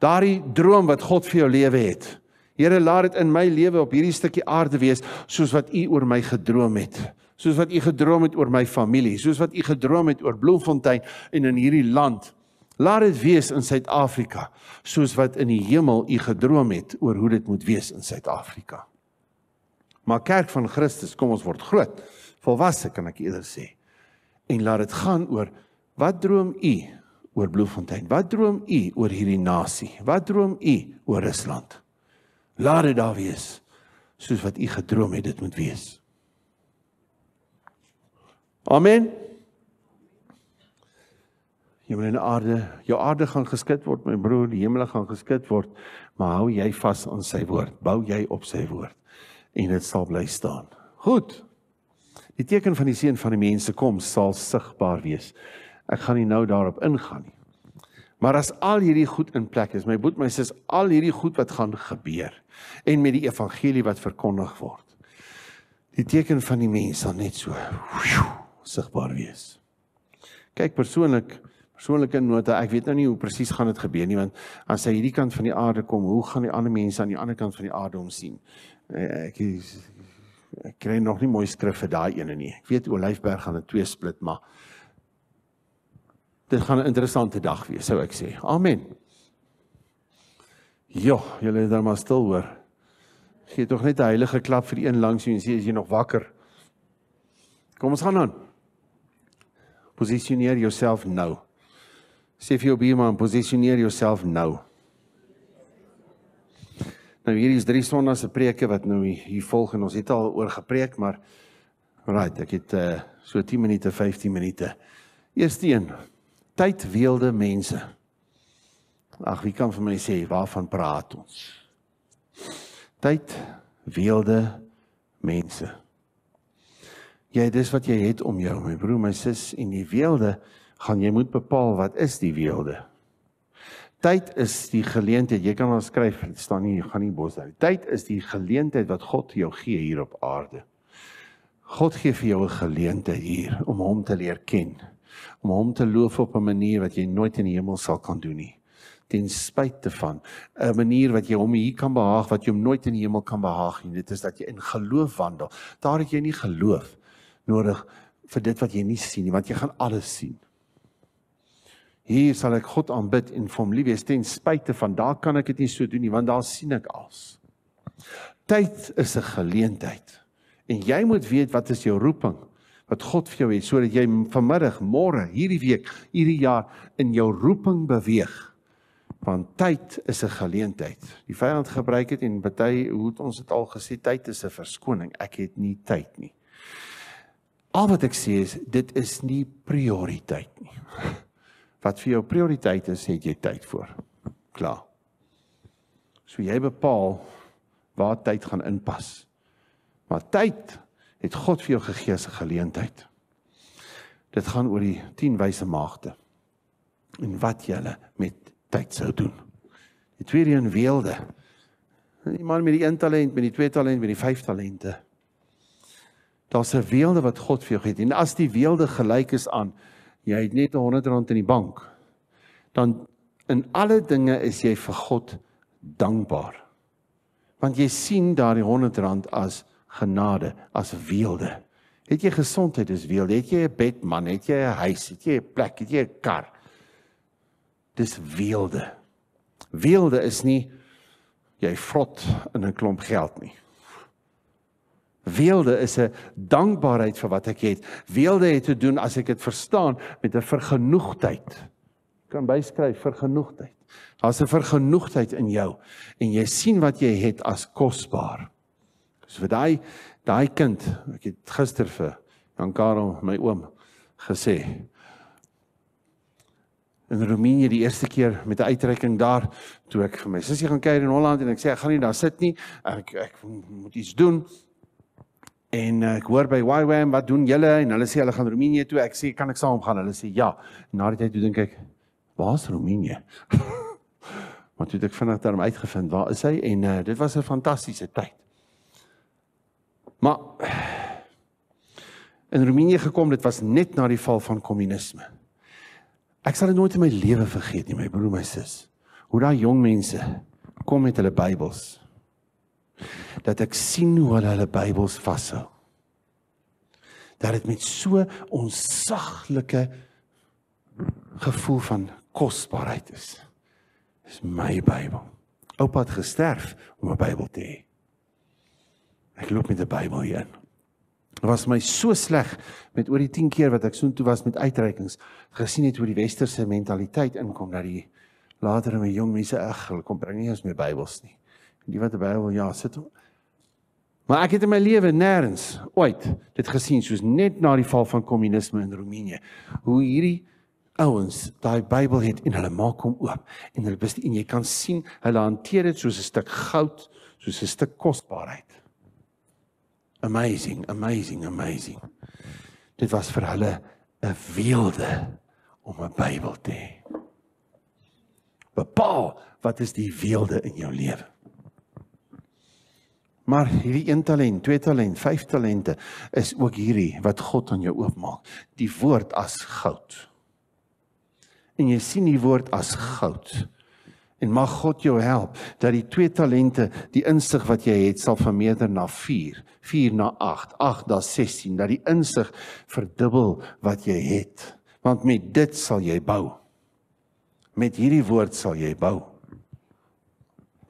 Daardie droom wat God vir jou lewe het. Here, laat dit in my lewe op hierdie stukkie aarde wees soos wat U oor my gedroom het soos wat u gedroom het oor my familie, soos wat u gedroom het oor Bloemfontein en in hierdie land. Laat dit wees in Suid-Afrika soos wat in die hemel u gedroom het oor hoe dit moet wees in Suid-Afrika. Maar kerk van Christus, kom ons word groot, volwasse kan ek eerder sê. En laat dit gaan oor wat droom u oor Bloemfontein? Wat droom u oor hierdie nasie? Wat droom u oor Rusland? Laat dit daar wees soos wat u gedroom het dit moet wees. Amen. Hemel en aarde, jou aarde gaan geskit word, my broer, die hemel gaan geskit word, maar hou jy vas aan sy woord. Bou jy op sy woord en dit sal bly staan. Goed. Die teken van die seun van die mense kom sal sigbaar wees. Ek gaan nie nou daarop ingaan nie. Maar as al hierdie goed in plek is, my boet my sis, al hierdie goed wat gaan gebeur en met die evangelie wat verkondig word. Die teken van die mens sal net so. Wjoe, sigbaar wees. Kyk persoonlik, persoonlike note, ek weet nou nie hoe presies gaan dit gebeur nie want as hy hierdie kant van die aarde kom, hoe gaan die ander mense aan die ander kant van die aarde hom sien? Eh, ek is ek kry nog nie mooi skrif vir daai ene nie. Ek weet Olyfberg gaan dit twee split, maar dit gaan 'n interessante dag wees, sou ek sê. Amen. Ja, julle is dan maar stil hoor. Gee tog net 'n heilige klap vir een langs jou en sê as jy nog wakker. Kom ons gaan dan. Positioneer jouself nou. Sê vir jou buurman, positioneer jouself nou. Nou hierdie is drie sondae se preke wat nou hier volg en ons het al oor gepreek, maar right, ek het uh so 10 minute, 15 minute. Eerste een. Tyd weelde mense. Ag, wie kan vir my sê waarvan praat ons? Tyd weelde mense jy dis wat jy het om jou my broer my sis en die weelde gaan jy moet bepaal wat is die weelde tyd is die geleentheid jy kan ons skryf staan nie gaan nie bos hou tyd is die geleentheid wat God jou gee hier op aarde God gee vir jou 'n geleentheid hier om hom te leer ken om hom te loof op 'n manier wat jy nooit in die hemel sal kan doen nie ten spyte van 'n manier wat jy hom hier kan behaag wat jy hom nooit in die hemel kan behaag nie dit is dat jy in geloof wandel daar het jy nie geloof nie nodig vir dit wat jy nie sien nie, want jy gaan alles sien. Hier sal ek God aanbid en vir hom lief wees ten spyte van daar kan ek dit nie so doen nie, want daar sien ek als. Tyd is 'n geleentheid en jy moet weet wat is jou roeping wat God vir jou het sodat jy vanmiddag, môre, hierdie week, hierdie jaar in jou roeping beweeg. Want tyd is 'n geleentheid. Die vyand gebruik dit en baie hoe het ons dit al gesê, tyd is 'n verskoning. Ek het nie tyd nie. Al wat ek sê is dit is nie prioriteit nie. Wat vir jou prioriteit is, het jy tyd vir. Klaar. So jy bepaal waar tyd gaan inpas. Maar tyd het God vir jou gegee se geleentheid. Dit gaan oor die 10 wyse maagde en wat jy hulle met tyd sou doen. Die tweede een weelde. Die man met die een talent, met die twee talente, met die vyf talente. Daar's 'n weelde wat God vir jou gee. En as die weelde gelyk is aan jy het net 'n 100 rand in die bank, dan in alle dinge is jy vir God dankbaar. Want jy sien daardie 100 rand as genade, as weelde. Het jy gesondheid is weelde. Het jy 'n bed man, het jy 'n huis, het jy 'n plek, het jy 'n kar. Dis weelde. Weelde is nie jy vrot in 'n klomp geld nie. Weelde is 'n dankbaarheid vir wat ek het. Weelde het te doen as ek dit verstaan met 'n vergenoegdheid. Ek kan byskryf vergenoegdheid. Daar's 'n vergenoegdheid in jou en jy sien wat jy het as kosbaar. So vir daai daai kind, ek het gister vir Jan Karel my oom gesê in Roemenië die eerste keer met 'n uitreiking daar toe ek vir my sussie gaan kuier in Holland en ek sê ek gaan nie daar sit nie ek ek moet iets doen En ek hoor by YWAM, wat doen julle? En hulle sê hulle gaan Roemenië toe. Ek sê kan ek saam gaan? Hulle sê ja. En na die tyd toe dink ek, waar is Roemenië? Want dit ek vinnig daarom uitgevind, waar is hy? En uh, dit was 'n fantastiese tyd. Maar in Roemenië gekom, dit was net na die val van kommunisme. Ek sal dit nooit in my lewe vergeet nie, my broer, my sis. Hoe daai jong mense kom met hulle Bybels dat ek sien hoe hulle hulle Bybels vashou. Dat dit met so onsaglike gevoel van kosbaarheid is. Dis my Bybel. Oupa het gesterf om 'n Bybel te hê. Ek loop met die Bybel hier. Was my so sleg met oor die 10 keer wat ek soontoe was met uitreikings, gesien het hoe die westerse mentaliteit inkom dat die latere my jong mense eg, hulle kom bring nie eens meer Bybels nie die wat die Bybel ja sit hom. Maar ek het in my lewe nêrens ooit dit gesien soos net na die val van kommunisme in Roemenië hoe hierdie ouens daai Bybel het en hulle maak hom oop en hulle bes en jy kan sien hulle hanteer dit soos 'n stuk goud, soos 'n stuk kosbaarheid. Amazing, amazing, amazing. Dit was vir hulle 'n weelde om 'n Bybel te hê. Bepaal wat is die weelde in jou lewe? Maar hierdie een talent, twee talent, vyf talente is ook hierdie wat God aan jou oopmaak. Die woord as goud. En jy sien die woord as goud. En mag God jou help dat die twee talente, die insig wat jy het, sal vermeerder na 4, 4 na 8, 8 na 16, dat die insig verdubbel wat jy het. Want met dit sal jy bou. Met hierdie woord sal jy bou.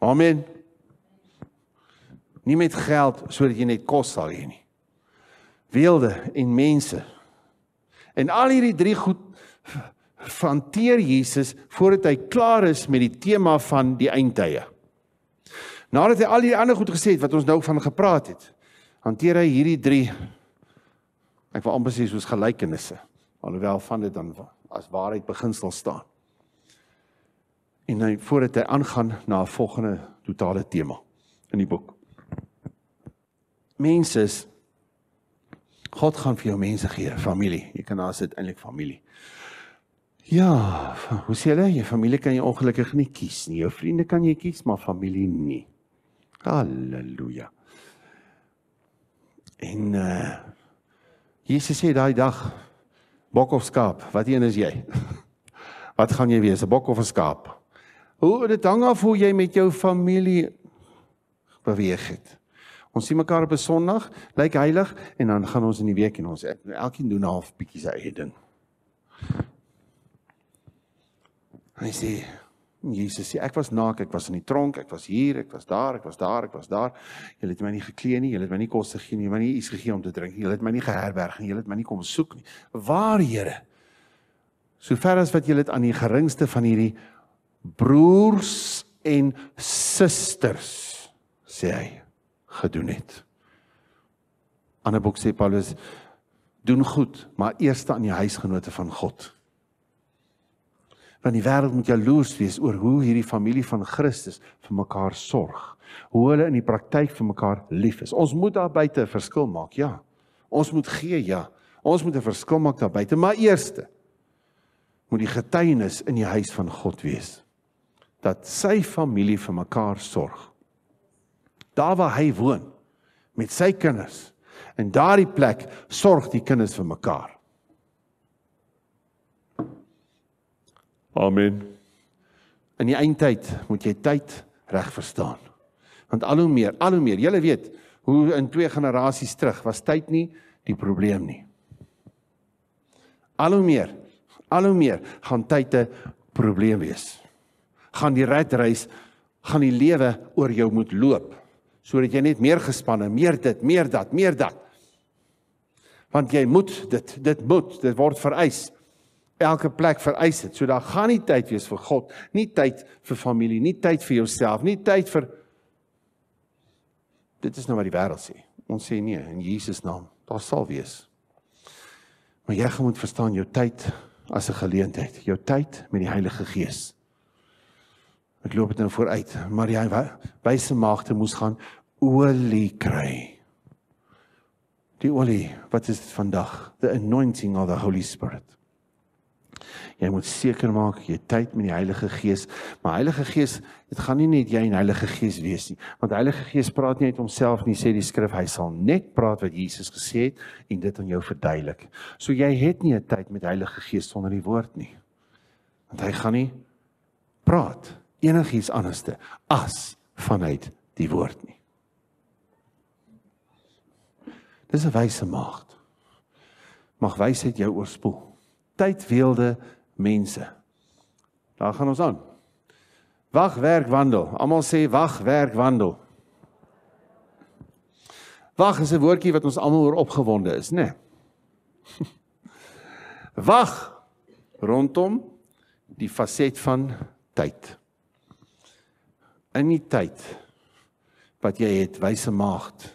Amen nie met geld sodat jy net kos sal hê nie. Weelde en mense. En al hierdie drie goed hanteer Jesus voordat hy klaar is met die tema van die eindtye. Nadat hy al die ander goed gesê het wat ons nou van gepraat het, hanteer hy hierdie drie ek wil amper sê soos gelykenisse, alhoewel van dit dan as waarheid beginsel staan en nou voordat hy aangaan na 'n volgende totale tema in die boek mense is God gaan vir jou mense gee, familie. Jy kan daar sit eintlik familie. Ja, hoe sê hulle? Jou familie kan jy ongelukkig nie kies nie. Jou vriende kan jy kies, maar familie nie. Halleluja. En eh uh, Jesus sê daai dag bok of skaap, wat een is jy? wat gaan jy wees, 'n bok of 'n skaap? Hoe dit hang af hoe jy met jou familie beweeg het. Ons sien mekaar op 'n Sondag, lyk heilig en dan gaan ons in die week en ons elkeen doen half bietjie sy eie ding. Hy sê Jesus sê ek was naak, ek was in die tronk, ek was hier, ek was daar, ek was daar, ek was daar. Julle het my nie geklee nie, julle het my nie kos gegee nie, my nie iets gegee om te drink nie. Julle het my nie geherberg nie, julle het my nie kom soek nie. Waar Here? Sover as wat julle dit aan die geringste van hierdie broers en susters sê hy gedoen het. Ander boek sê Paulus doen goed, maar eers aan die huisgenote van God. Want die wêreld moet jaloers wees oor hoe hierdie familie van Christus vir mekaar sorg, hoe hulle in die praktyk vir mekaar lief is. Ons moet daar buite 'n verskil maak, ja. Ons moet gee, ja. Ons moet 'n verskil maak daar buite, maar eers moet die getuienis in die huis van God wees dat sy familie vir mekaar sorg daar waar hy woon met sy kinders. En daardie plek sorg die kinders vir mekaar. Amen. In die eindtyd moet jy tyd reg verstaan. Want al hoe meer, al hoe meer, jy weet, hoe in twee generasies terug was tyd nie die probleem nie. Al hoe meer, al hoe meer gaan tyd 'n probleem wees. Gaan die redreis, gaan die lewe oor jou moet loop sodat jy net meer gespanne, meer dit, meer dat, meer dat. Want jy moet dit dit moet, dit word vereis. Elke plek vereis dit. So daar gaan nie tyd wees vir God, nie tyd vir familie, nie tyd vir jouself, nie tyd vir Dit is nou wat die wêreld sê. Ons sê nee, in Jesus naam, daar sal wees. Maar jy gaan moet verstaan jou tyd as 'n geleentheid, jou tyd met die Heilige Gees. Ek loop dit nou vooruit. Maar jy wyse maagde moes gaan olie kry. Die olie, wat is dit vandag? The anointing of the Holy Spirit. Jy moet seker maak jy tyd met die Heilige Gees. Maar Heilige Gees, dit gaan nie net jy en Heilige Gees wees nie. Want Heilige Gees praat nie net homself nie, sê die skrif, hy sal net praat wat Jesus gesê het en dit aan jou verduidelik. So jy het nie 'n tyd met Heilige Gees sonder die woord nie. Want hy gaan nie praat nie enigiets anderste as vanuit die woord nie. Dis 'n wyse maagd. Mag wysheid jou oorspoel. Tydweelde mense. Daar gaan ons aan. Wag werk wandel. Almal sê wag werk wandel. Wag is 'n woordjie wat ons almal oor opgewonde is, né? Nee. wag rondom die faset van tyd in die tyd wat jy het wyse maagd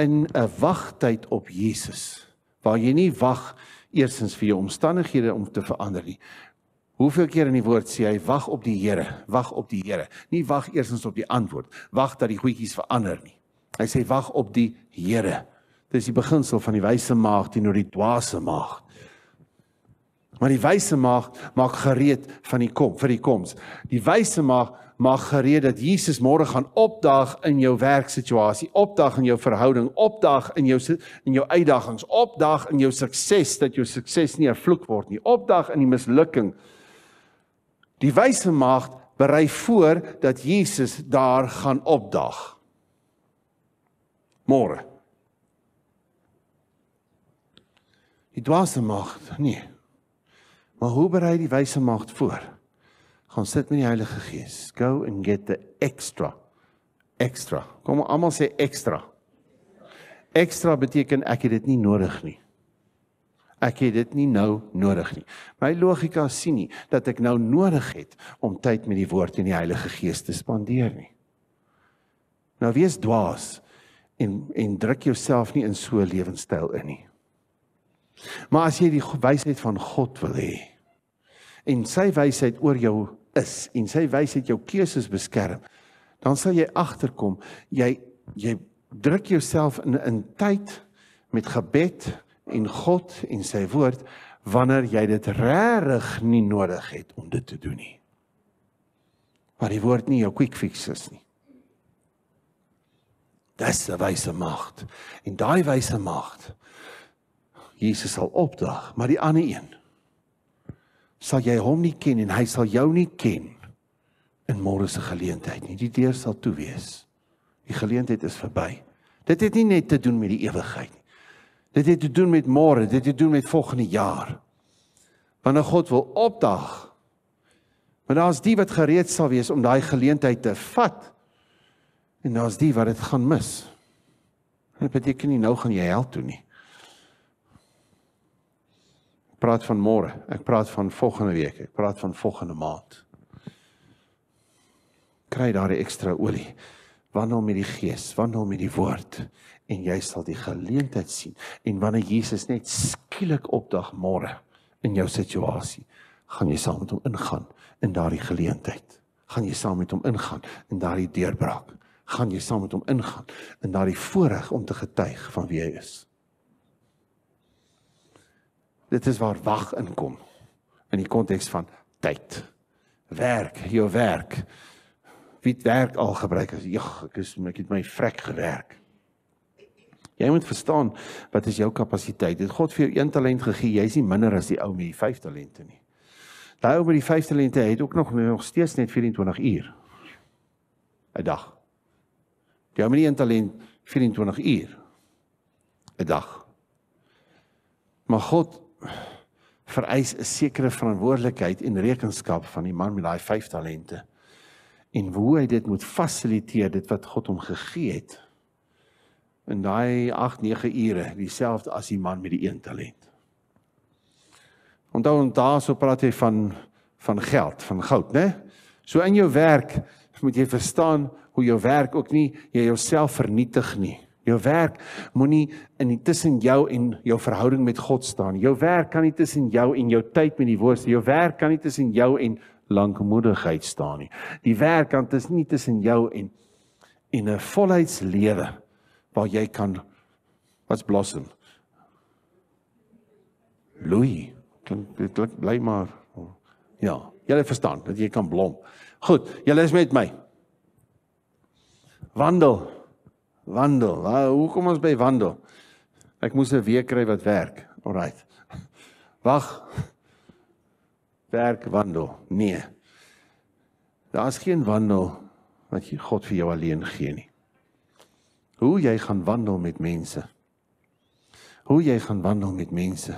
in 'n wagtyd op Jesus waar jy nie wag eersins vir jou omstandighede om te verander nie hoeveel keer in die woord sê hy wag op die Here wag op die Here nie wag eersins op die antwoord wag dat die goedjies verander nie hy sê wag op die Here dis die beginsel van die wyse maagd teenoor die dwaase maagd maar die wyse maagd maak gereed van die kom vir die koms die wyse maagd mag gereed dat Jesus môre gaan opdaag in jou werksituasie, opdaag in jou verhouding, opdaag in jou in jou uitdagings, opdaag in jou sukses dat jou sukses nie 'n vloek word nie, opdaag in die mislukking. Die wyse maagd berei voor dat Jesus daar gaan opdaag. Môre. Die dwaase maagd, nee. Maar hoe berei die wyse maagd voor? gaan sit met die Heilige Gees. Go and get the extra. Extra. Kom almal sê extra. Extra beteken ek het dit nie nodig nie. Ek het dit nie nou nodig nie. My logika sien nie dat ek nou nodig het om tyd met die woord en die Heilige Gees te spandeer nie. Nou wees dwaas en en druk jouself nie in so 'n lewenstyl in nie. Maar as jy die wysheid van God wil hê en sy wysheid oor jou is en sy wysheid jou keuses beskerm, dan sal jy agterkom jy jy druk jouself in in tyd met gebed en God en sy woord wanneer jy dit regtig nie nodig het om dit te doen nie. Maar die woord nie jou quick fix is nie. Dis 'n wyse mag. En daai wyse mag Jesus sal opdag, maar die ander een sal jy hom nie ken en hy sal jou nie ken in môre se geleentheid nie. Die deur sal toe wees. Die geleentheid is verby. Dit het nie net te doen met die ewigheid nie. Dit het te doen met môre, dit het te doen met volgende jaar. Wanneer God wil opdag. Maar daar's die wat gereed sal wees om daai geleentheid te vat. En daar's die wat dit gaan mis. Dit beteken nie nou gaan jy hel toe nie praat van môre, ek praat van volgende week, ek praat van volgende maand. Kry daardie ekstra olie. Wandel met die Gees, wandel met die woord en jy sal die geleentheid sien en wanneer Jesus net skielik opdag môre in jou situasie, gaan jy saam met hom ingaan in daardie geleentheid. Gaan jy saam met hom ingaan in daardie deurbraak? gaan jy saam met hom ingaan in daardie voorreg om te getuig van wie hy is. Dit is waar wag inkom in die konteks van tyd. Werk, jou werk. Wie werk al gebruik as jy ek is ek het my vrek gewerk. Jy moet verstaan wat is jou kapasiteit. Het God vir jou een talent gegee, jy's nie minder as die ou met die vyf talente nie. Daai ou met die vyf talente het ook nog nog steeds net 24 uur 'n dag. Die ou met die een talent 24 uur 'n dag. Maar God vereis 'n sekere verantwoordelikheid en rekenskap van die man met daai vyf talente en hoe hy dit moet fasiliteer dit wat God hom gegee het in daai 8 9 ure dieselfde as die man met die een talent. Onthou ons daar so praat jy van van geld, van goud, né? So in jou werk moet jy verstaan hoe jou werk ook nie jy jouself vernietig nie. Jou werk moenie in die tussen jou en jou verhouding met God staan. Jou werk kan nie tussen jou en jou tyd met die Woord staan. Jou werk kan nie tussen jou en lankmoedigheid staan nie. Die werk kan dis nie tussen jou en en 'n volheids lewe waar jy kan wat's blossom. Bloei. Klink klink bly maar. Oh. Ja, jy lê verstaan dat jy kan blom. Goed, jy is met my. Wandel wandel. Waar hoekom ons by wandel? Ek moes 'n week kry wat werk. Alraight. Wag. Werk wandel. Nee. Daar's geen wandel wat jy God vir jou alleen gee nie. Hoe jy gaan wandel met mense. Hoe jy gaan wandel met mense.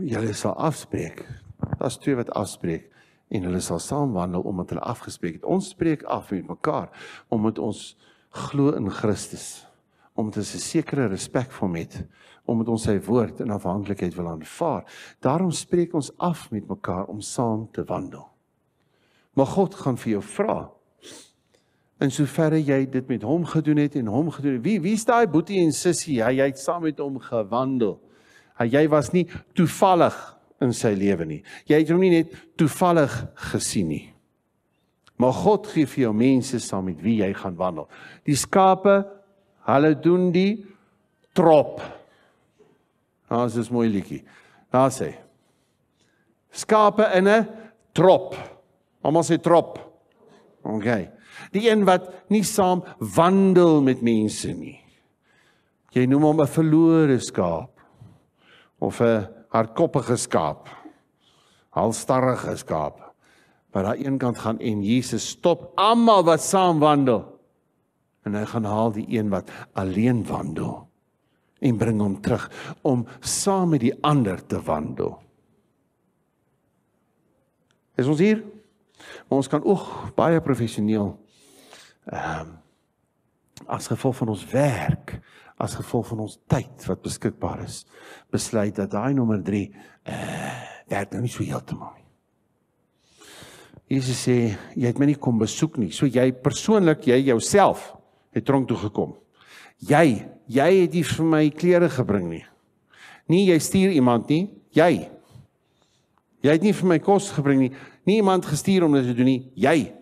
Jy sal afspreek. Daar's twee wat afspreek en hulle sal saamwandel omdat hulle afgespreek het. Ons spreek af met mekaar omdat ons glo in Christus, omdat ons 'n sekere respek vir hom het, omdat ons sy woord in afhanklikheid wil aanvaar. Daarom spreek ons af met mekaar om saam te wandel. Maar God gaan vir jou vra in soverre jy dit met hom gedoen het en hom gedoen het. Wie wie is daai boetie en sussie? Hy, hy het saam met hom gewandel. Hy, hy was nie toevallig in sy lewe nie. Jy het hom nie net toevallig gesien nie. Maar God gee vir jou mense saam met wie jy gaan wandel. Die skape, hulle doen die trop. Ons is mooi liedjie. Daar sê. Skape in 'n trop. Almal sê trop. OK. Die een wat nie saam wandel met mense nie. Jy noem hom 'n verlore skaap of 'n hardkoppige skaap. Halstarrige skaap. Maar daai een kant gaan en Jesus stop almal wat saam wandel. En hy gaan haal die een wat alleen wandel en bring hom terug om saam met die ander te wandel. Is ons hier? Maar ons kan ook baie professioneel ehm um, as gevolg van ons werk as gevolg van ons tyd wat beskikbaar is, besluit dat daai nommer 3 eh uh, werk nou nie so heeltemal nie. Jesus sê, jy het my nie kom besoek nie. So jy persoonlik, jy jouself het tronk toe gekom. Jy, jy het nie vir my klere gebring nie. Nie jy stuur iemand nie, jy. Jy het nie vir my kos gebring nie. Nie iemand gestuur om dit te doen nie, jy.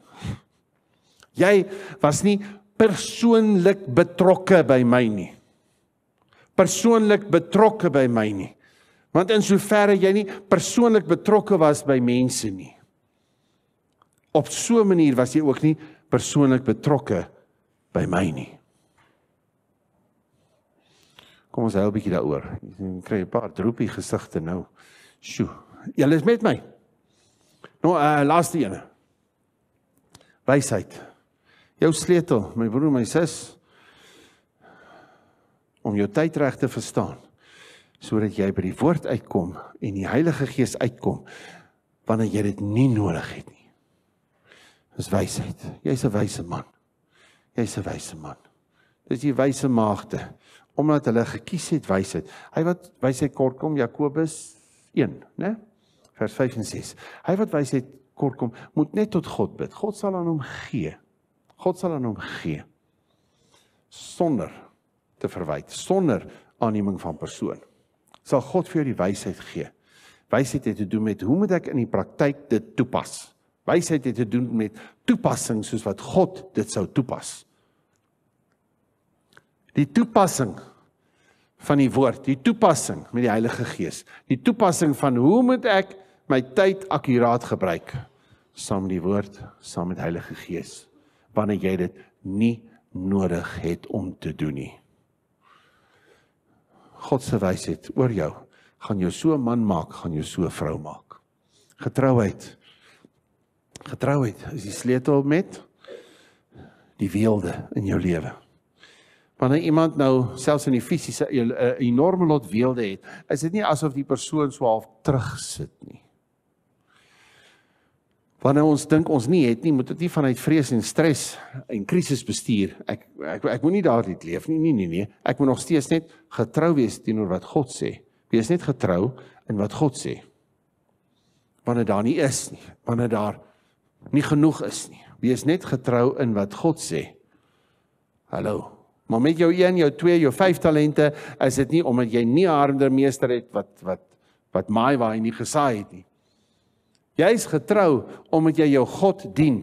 Jy was nie persoonlik betrokke by my nie persoonlik betrokke by my nie. Want in soverre jy nie persoonlik betrokke was by mense nie. Op so 'n manier was jy ook nie persoonlik betrokke by my nie. Kom ons help 'n bietjie daaroor. Ek kry 'n paar droopie gesigte nou. Sjoe, julle is met my. Nou, uh, laaste een. Wysheid. Jou sleutel, my broer, my sussie om jou tyd reg te verstaan sodat jy by die woord uitkom en die Heilige Gees uitkom wanneer jy dit nie nodig het nie. Dis wysheid. Jy's 'n wyse man. Jy's 'n wyse man. Dis die wyse maagde omdat hulle gekies het wysheid. Hy wat wysheid kortkom Jakobus 1, né? Vers 5 en 6. Hy wat wysheid kortkom, moet net tot God bid. God sal aan hom gee. God sal aan hom gee. Sonder te verwyd sonder aanneming van persoon. Sal God vir jou die wysheid gee. Wysheid het te doen met hoe moet ek in die praktyk dit toepas? Wysheid het te doen met toepassing soos wat God dit sou toepas. Die toepassing van die woord, die toepassing met die Heilige Gees, die toepassing van hoe moet ek my tyd akkuraat gebruik saam met die woord, saam met Heilige Gees wanneer jy dit nie nodig het om te doen nie. God se wysheid oor jou gaan jou so 'n man maak, gaan jou so 'n vrou maak. Getrouheid. Getrouheid is die sleutel met die weelde in jou lewe. Wanneer iemand nou selfs in die fisiese 'n eh, enorme lot weelde het, is dit nie asof die persoon so half terugsit nie. Wanneer ons dink ons nie het nie, moet dit nie vanuit vrees en stres en krisis bestuur. Ek ek ek moenie daardie leef nie. Nee nee nee. Ek moet nog steeds net getrou wees teenoor wat God sê. Wees net getrou in wat God sê. Wanneer daar nie is nie, wanneer daar nie genoeg is nie. Wees net getrou in wat God sê. Hallo. Maar met jou 1, jou 2, jou 5 talente, is dit nie omdat jy nie harder meester het wat wat wat maai waar hy nie gesaai het nie. Jy's getrou omdat jy jou God dien.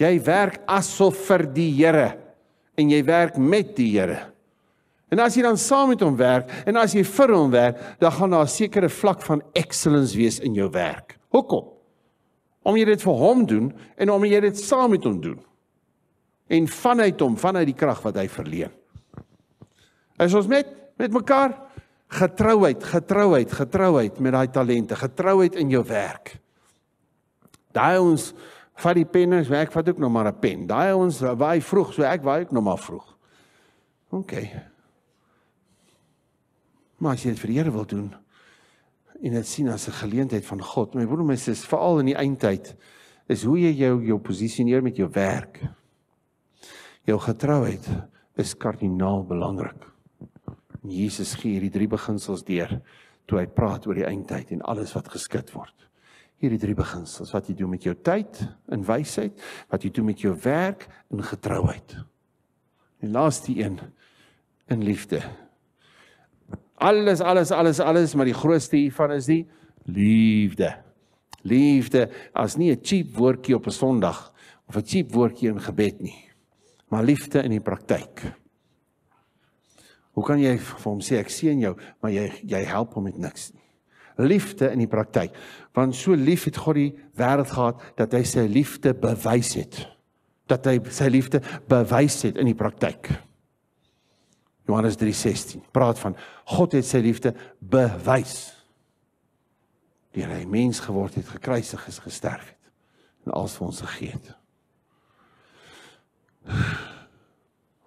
Jy werk asof vir die Here en jy werk met die Here. En as jy dan saam met hom werk en as jy vir hom werk, dan gaan daar 'n sekere vlak van excellence wees in jou werk. Hoekom? Omdat jy dit vir hom doen en omdat jy dit saam met hom doen. En vanuit hom, vanuit die krag wat hy verleen. Is ons met met mekaar? getrouheid, getrouheid, getrouheid met daai talente, getrouheid in jou werk. Daai ons vat die penne, ek vat ook nog maar 'n pen. Daai ons waai vroeg, so ek waai ook nog maar vroeg. OK. Maar as jy dit vir die Here wil doen en dit sien as 'n geleentheid van God, my broer en my sis, veral in die eindtyd, is hoe jy jou jou posisioneer met jou werk. Jou getrouheid is kardinaal belangrik. En Jesus gee hierdie drie beginsels deur toe hy praat oor die eindtyd en alles wat geskied word. Hierdie drie beginsels wat jy doen met jou tyd in wysheid, wat jy doen met jou werk in getrouheid. En laaste een in liefde. Alles alles alles alles maar die grootste hiervan is die liefde. Liefde as nie 'n cheap woordjie op 'n Sondag of 'n cheap woordjie in gebed nie, maar liefde in die praktyk. Hoe kan jy vir hom sê ek sien jou, maar jy jy help hom met niks nie? Liefde in die praktyk. Want so lief het God die wêreld gehad dat hy sy liefde bewys het. Dat hy sy liefde bewys het in die praktyk. Johannes 3:16 praat van God het sy liefde bewys deur hy mens geword het, gekruisig is, gesterf het en alles vir ons gegee het.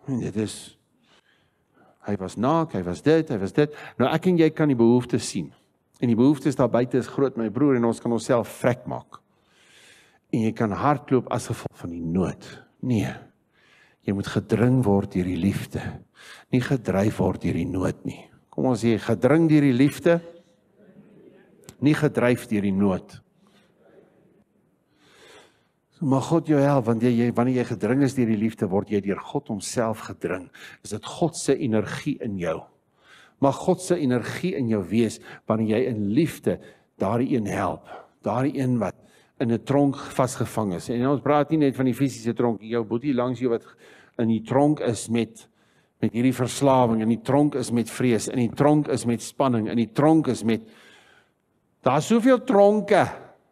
En dit is hy was naak, hy was dit, hy was dit. Nou ek en jy kan die behoeftes sien. En die behoeftes daar buite is groot, my broer, en ons kan onsself vrek maak. En jy kan hardloop as gevolg van die nood. Nee. Jy moet gedring word deur die liefde, nie gedryf word deur die nood nie. Kom ons sê gedring deur die liefde, nie gedryf deur die nood nie. Maar God jou help want jy, jy wanneer jy gedring is deur die liefde word jy deur God homself gedring. Is dit God se energie in jou? Mag God se energie in jou wees wanneer jy in liefde daardie een help, daardie een wat in 'n tronk vasgevang is. En ons praat nie net van die fisiese tronk, jou boetie langs jou wat in die tronk is met met hierdie verslawing, in die tronk is met vrees, in die tronk is met spanning, in die tronk is met Daar's soveel tronke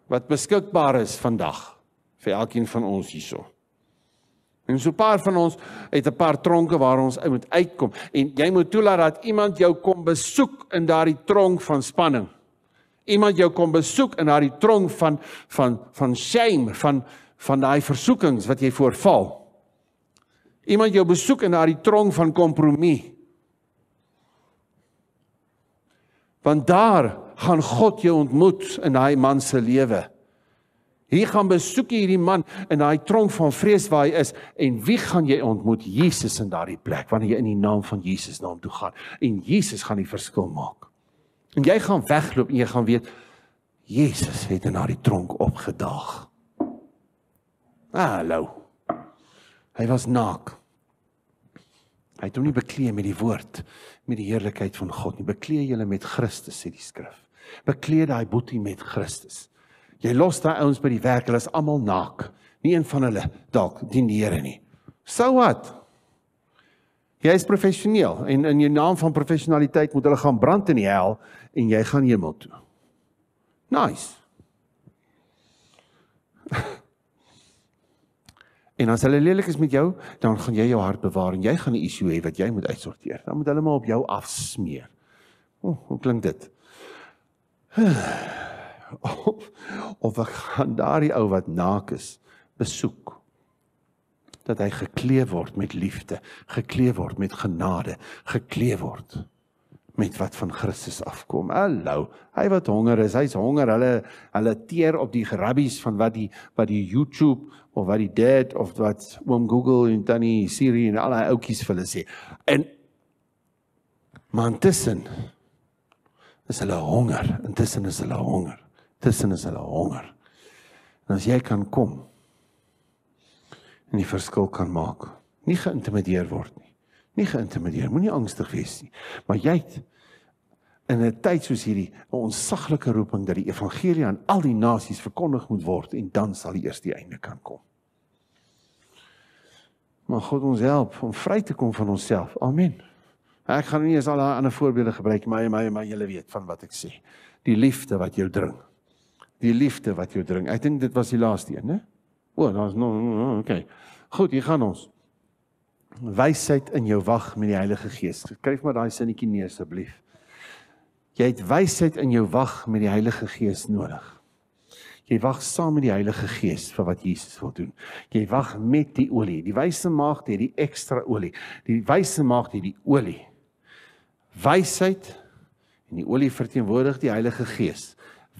wat beskikbaar is vandag vir elkeen van ons hierso. En so 'n paar van ons het 'n paar tronke waar ons moet uitkom en jy moet toelaat dat iemand jou kom besoek in daardie tronk van spanning. Iemand jou kom besoek in daardie tronk van van van shame, van van daai versoekings wat jy voorval. Iemand jou besoek in daardie tronk van kompromie. Want daar gaan God jou ontmoet in daai man se lewe. Hier gaan besoek hierdie man in daai tronk van vrees waar hy is en wie gaan jy ontmoet? Jesus in daardie plek wanneer jy in die naam van Jesus na hom toe gaan en Jesus gaan die verskil maak. En jy gaan wegloop en jy gaan weet Jesus het in daardie tronk opgedaag. Hallo. Hy was naak. Hy het hom nie bekleë met die woord met die heerlikheid van God nie. Bekleë julle met Christus sê die skrif. Bekleë daai boetie met Christus. Jy los daai ouens by die werk, hulle is almal naak. Nie een van hulle dalk dien die Here nie. Sou wat? Jy is professioneel en in jou naam van professionaliteit moet hulle gaan brand in die hel en jy gaan hemel toe. Nice. en as hulle lelik is met jou, dan gaan jy jou hart bewaar en jy gaan 'n issue hê wat jy moet uitsorteer. Dan moet hulle maar op jou afsmeer. O, oh, hoe klink dit? of of ek gaan daardie ou wat naak is besoek dat hy geklee word met liefde, geklee word met genade, geklee word met wat van Christus afkom. Hallo, hy wat honger is, hy's honger. Hulle hulle teer op die rabbies van wat die wat die YouTube of wat die dad of wat oom Google en tannie Siri en al daai ouppies vir hulle sê. En maar intussen is hulle honger. Intussen is hulle honger tussen is hulle honger. En as jy kan kom en die verskil kan maak, nie geïntimideer word nie. Nie geïntimideer, moenie angstig wees nie. Maar jy het in 'n tyd soos hierdie 'n onsaglike roeping dat die evangelie aan al die nasies verkondig moet word en dan sal die eerste einde kan kom. Mag God ons help om vry te kom van onsself. Amen. Ek gaan nie eens al daai ander voorbeelde gebruik nie, maar maar maar julle weet van wat ek sê. Die liefde wat jou dring die liefde wat jou dring. Ek dink dit was die laaste een, né? O, daar's nog okay. Goed, hier gaan ons. Wysheid in jou wag met die Heilige Gees. Skryf maar daai sinnetjie neer asseblief. Jy het wysheid in jou wag met die Heilige Gees nodig. Jy wag saam met die Heilige Gees vir wat Jesus wil doen. Jy wag met die olie. Die wyse maagd het die ekstra olie. Die wyse maagd het die olie. Wysheid en die olie verteenwoordig die Heilige Gees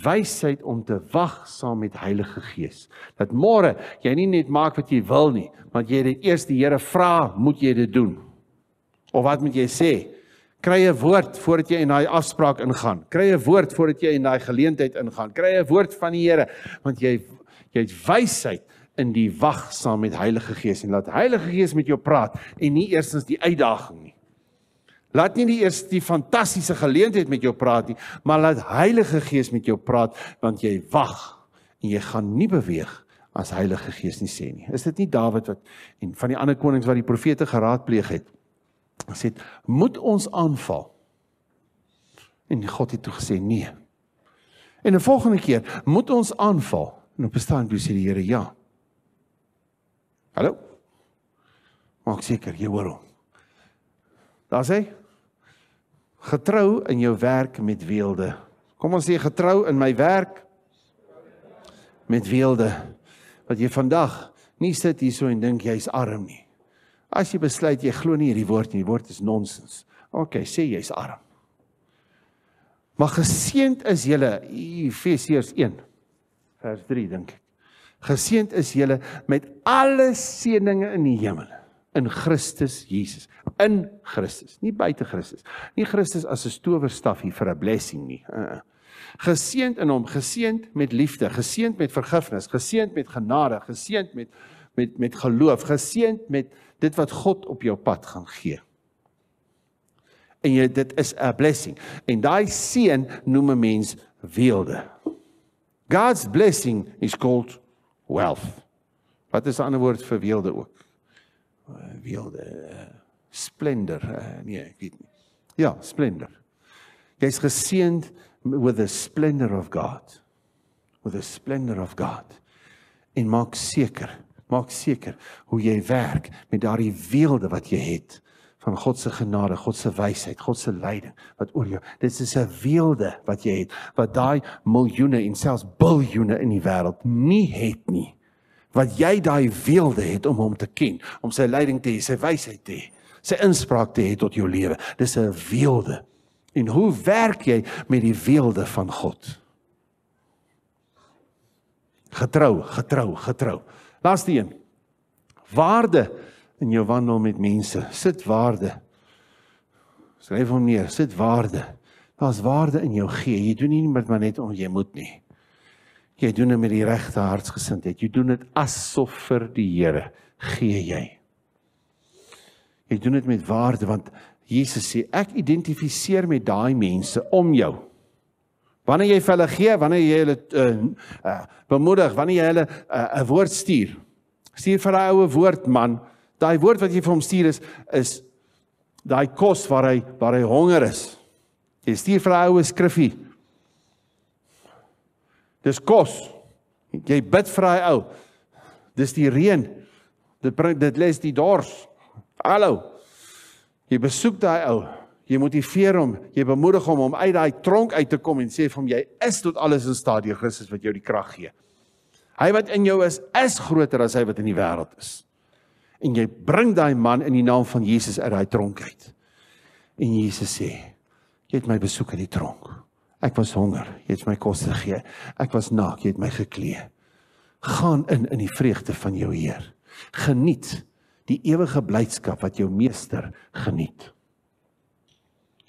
wysheid om te wag saam met Heilige Gees. Dat môre jy nie net maak wat jy wil nie, want jy het eers die Here vra, moet jy dit doen? Of wat moet jy sê? Kry 'n woord voordat jy in daai afspraak ingaan. Kry 'n woord voordat jy in daai geleentheid ingaan. Kry 'n woord van die Here, want jy jy het wysheid in die wag saam met Heilige Gees en laat Heilige Gees met jou praat en nie eersins die uitdaging nie. Laat nie die eerste die fantastiese geleentheid met jou praat nie, maar laat Heilige Gees met jou praat want jy wag en jy gaan nie beweeg as Heilige Gees nie sê nie. Is dit nie Dawid wat en van die ander konings wat die profete geraadpleeg het? Hulle sê, "Moet ons aanval?" En God het toe gesê, "Nee." En die volgende keer, "Moet ons aanval?" En op bestaan toe sê die Here, "Ja." Hallo. Maak seker jy hoor hom. Daar sê hy, getrou in jou werk met weelde. Kom ons sê getrou in my werk met weelde. Wat jy vandag nie sit hier so en dink jy's arm nie. As jy besluit jy glo nie hierdie woord nie, woord is nonsens. OK, sê jy's arm. Maar geseend is julle Efesiërs 1 vers 3 dink ek. Geseend is julle met alle seëninge in die hemel in Christus Jesus in Christus, nie buite Christus. Nie Christus as 'n towerstaf hier vir 'n blessing nie. Uh. uh. Geseend in hom, geseend met liefde, geseend met vergifnis, geseend met genade, geseend met met met geloof, geseend met dit wat God op jou pad gaan gee. En jy dit is 'n blessing. En daai seën noem 'n mens weelde. God's blessing is called wealth. Wat is 'n ander woord vir weelde ook? Weelde. Uh, splendor. Uh, nee, ek weet nie. Ja, splendor. Jy's geseënd with the splendor of God. With the splendor of God. En maak seker, maak seker hoe jy werk met daardie weelde wat jy het van God se genade, God se wysheid, God se leiding wat oor jou. Dit is 'n weelde wat jy het wat daai miljoene en selfs biljoene in die wêreld nie het nie. Wat jy daai weelde het om hom te ken, om sy leiding te hê, sy wysheid te hê sy inspraak te hê tot jou lewe. Dis 'n weelde. En hoe werk jy met die weelde van God? Getrou, getrou, getrou. Laaste een. Waarde in jou wandel met mense. Sit waarde. Skryf hom neer. Sit waarde. Daar's waarde in jou gee. Jy doen nie net maar net om jy moet nie. Jy doen dit met die regte hartsgesindheid. Jy doen dit asof vir die Here gee jy. Jy doen dit met waarde want Jesus sê ek identifiseer met daai mense om jou. Wanneer jy vir hulle gee, wanneer jy hulle uh, uh, bemoedig, wanneer jy hulle eh, 'n uh, uh, woord stuur. Stuur vir daai oue woord man, daai woord wat jy vir hom stuur is is daai kos waar hy waar hy honger is. Jy stuur vir daai oue skriffie. Dis kos. Jy bid vir daai ou. Dis die reën. Dit bring dit les die dors. Hallo. Jy besoek daai ou. Jy motiveer hom, jy bemoedig hom om uit daai tronk uit te kom en sê vir hom jy is tot alles in staat deur Christus wat jou die krag gee. Hy wat in jou is, is groter as hy wat in die wêreld is. En jy bring daai man in die naam van Jesus uit daai tronk uit. En Jesus sê: "Jy het my besoek in die tronk. Ek was honger, jy het my kos gegee. Ek was naak, jy het my geklee. Gaan in in die vreugde van jou Heer. Geniet die ewige blydskap wat jou meester geniet.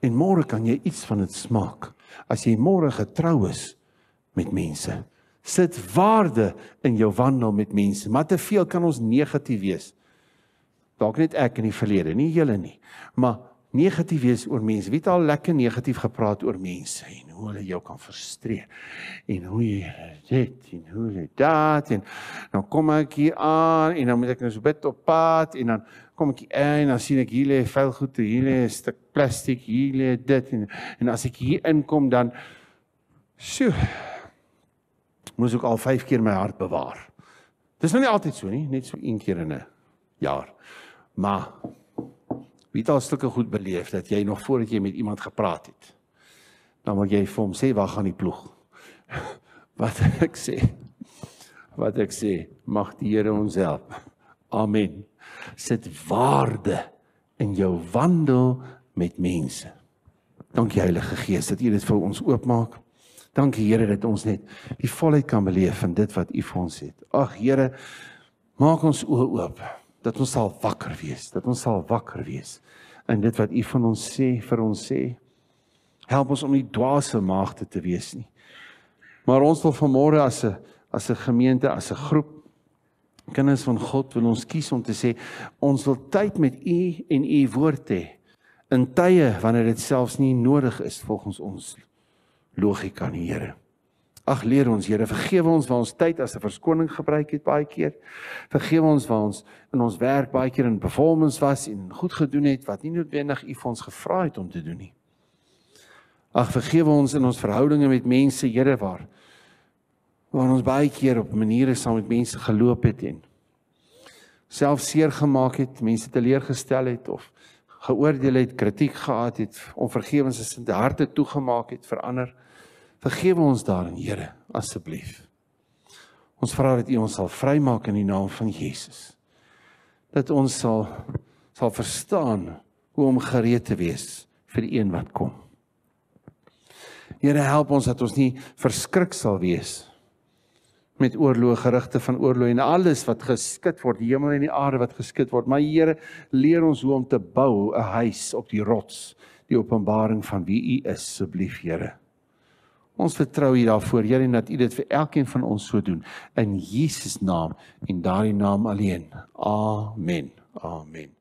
En môre kan jy iets van dit smaak as jy môre getrou is met mense. Sit waarde in jou wandel met mense, maar te veel kan ons negatief wees. Dalk net ek in die verlede, nie julle nie, maar negatief wees oor mense. Wie het al lekker negatief gepraat oor mense en hoe hulle jou kan frustreer en hoe jy dit en hoe jy daat en nou kom ek hier aan en dan moet ek nou so bid op pad en dan kom ek hier en dan sien ek hier lê vuil goed, hier lê 'n stuk plastiek, hier lê dit en en as ek hier inkom dan sjo moes ek al 5 keer my hart bewaar. Dis nou nie altyd so nie, net so een keer in 'n jaar. Maar Wie daar sulke goed beleef dat jy nog voordat jy met iemand gepraat het. Dan moet jy vir hom sê waar gaan die ploeg. Wat ek sê. Wat ek sê, mag die Here ons help. Amen. Sit waarde in jou wandel met mense. Dankie Heilige Gees dat U dit vir ons oopmaak. Dankie Here dat ons net die volheid kan beleef van dit wat U vir ons het. Ag Here, maak ons oë oop dat ons sal wakker wees, dat ons sal wakker wees in dit wat U van ons sê, vir ons sê. Help ons om nie dwaase maagde te wees nie. Maar ons wil vanmôre as 'n as 'n gemeente, as 'n groep kinders van God wil ons kies om te sê ons wil tyd met U en U woord hê in tye wanneer dit selfs nie nodig is volgens ons logika, Here. Ag leer ons Here, vergewe ons waar ons tyd as 'n verskoning gebruik het baie keer. Vergewe ons waar ons in ons werk baie keer in performance was en goed gedoen het wat nie noodwendig U vir ons gevra het om te doen nie. Ag vergewe ons in ons verhoudinge met mense, Here, waar waar ons baie keer op maniere saam met mense geloop het en self seer gemaak het, mense teleurgestel het of geoordeel het, kritiek gehad het, onvergewens is in die harte toegemaak het vir ander. Vergewe ons daarin, Here, asseblief. Ons vra dat U ons sal vrymaak in die naam van Jesus. Dat ons sal sal verstaan hoe om gereed te wees vir die een wat kom. Here, help ons dat ons nie verskrik sal wees met oorlog gerigte van oorlog en alles wat geskit word, die hemel en die aarde wat geskit word. Maar Here, leer ons hoe om te bou 'n huis op die rots, die openbaring van wie U is, asseblief, Here. Ons vertrou U daarvoor, Here, en dat U dit vir elkeen van ons so doen in Jesus naam en daardie naam alleen. Amen. Amen.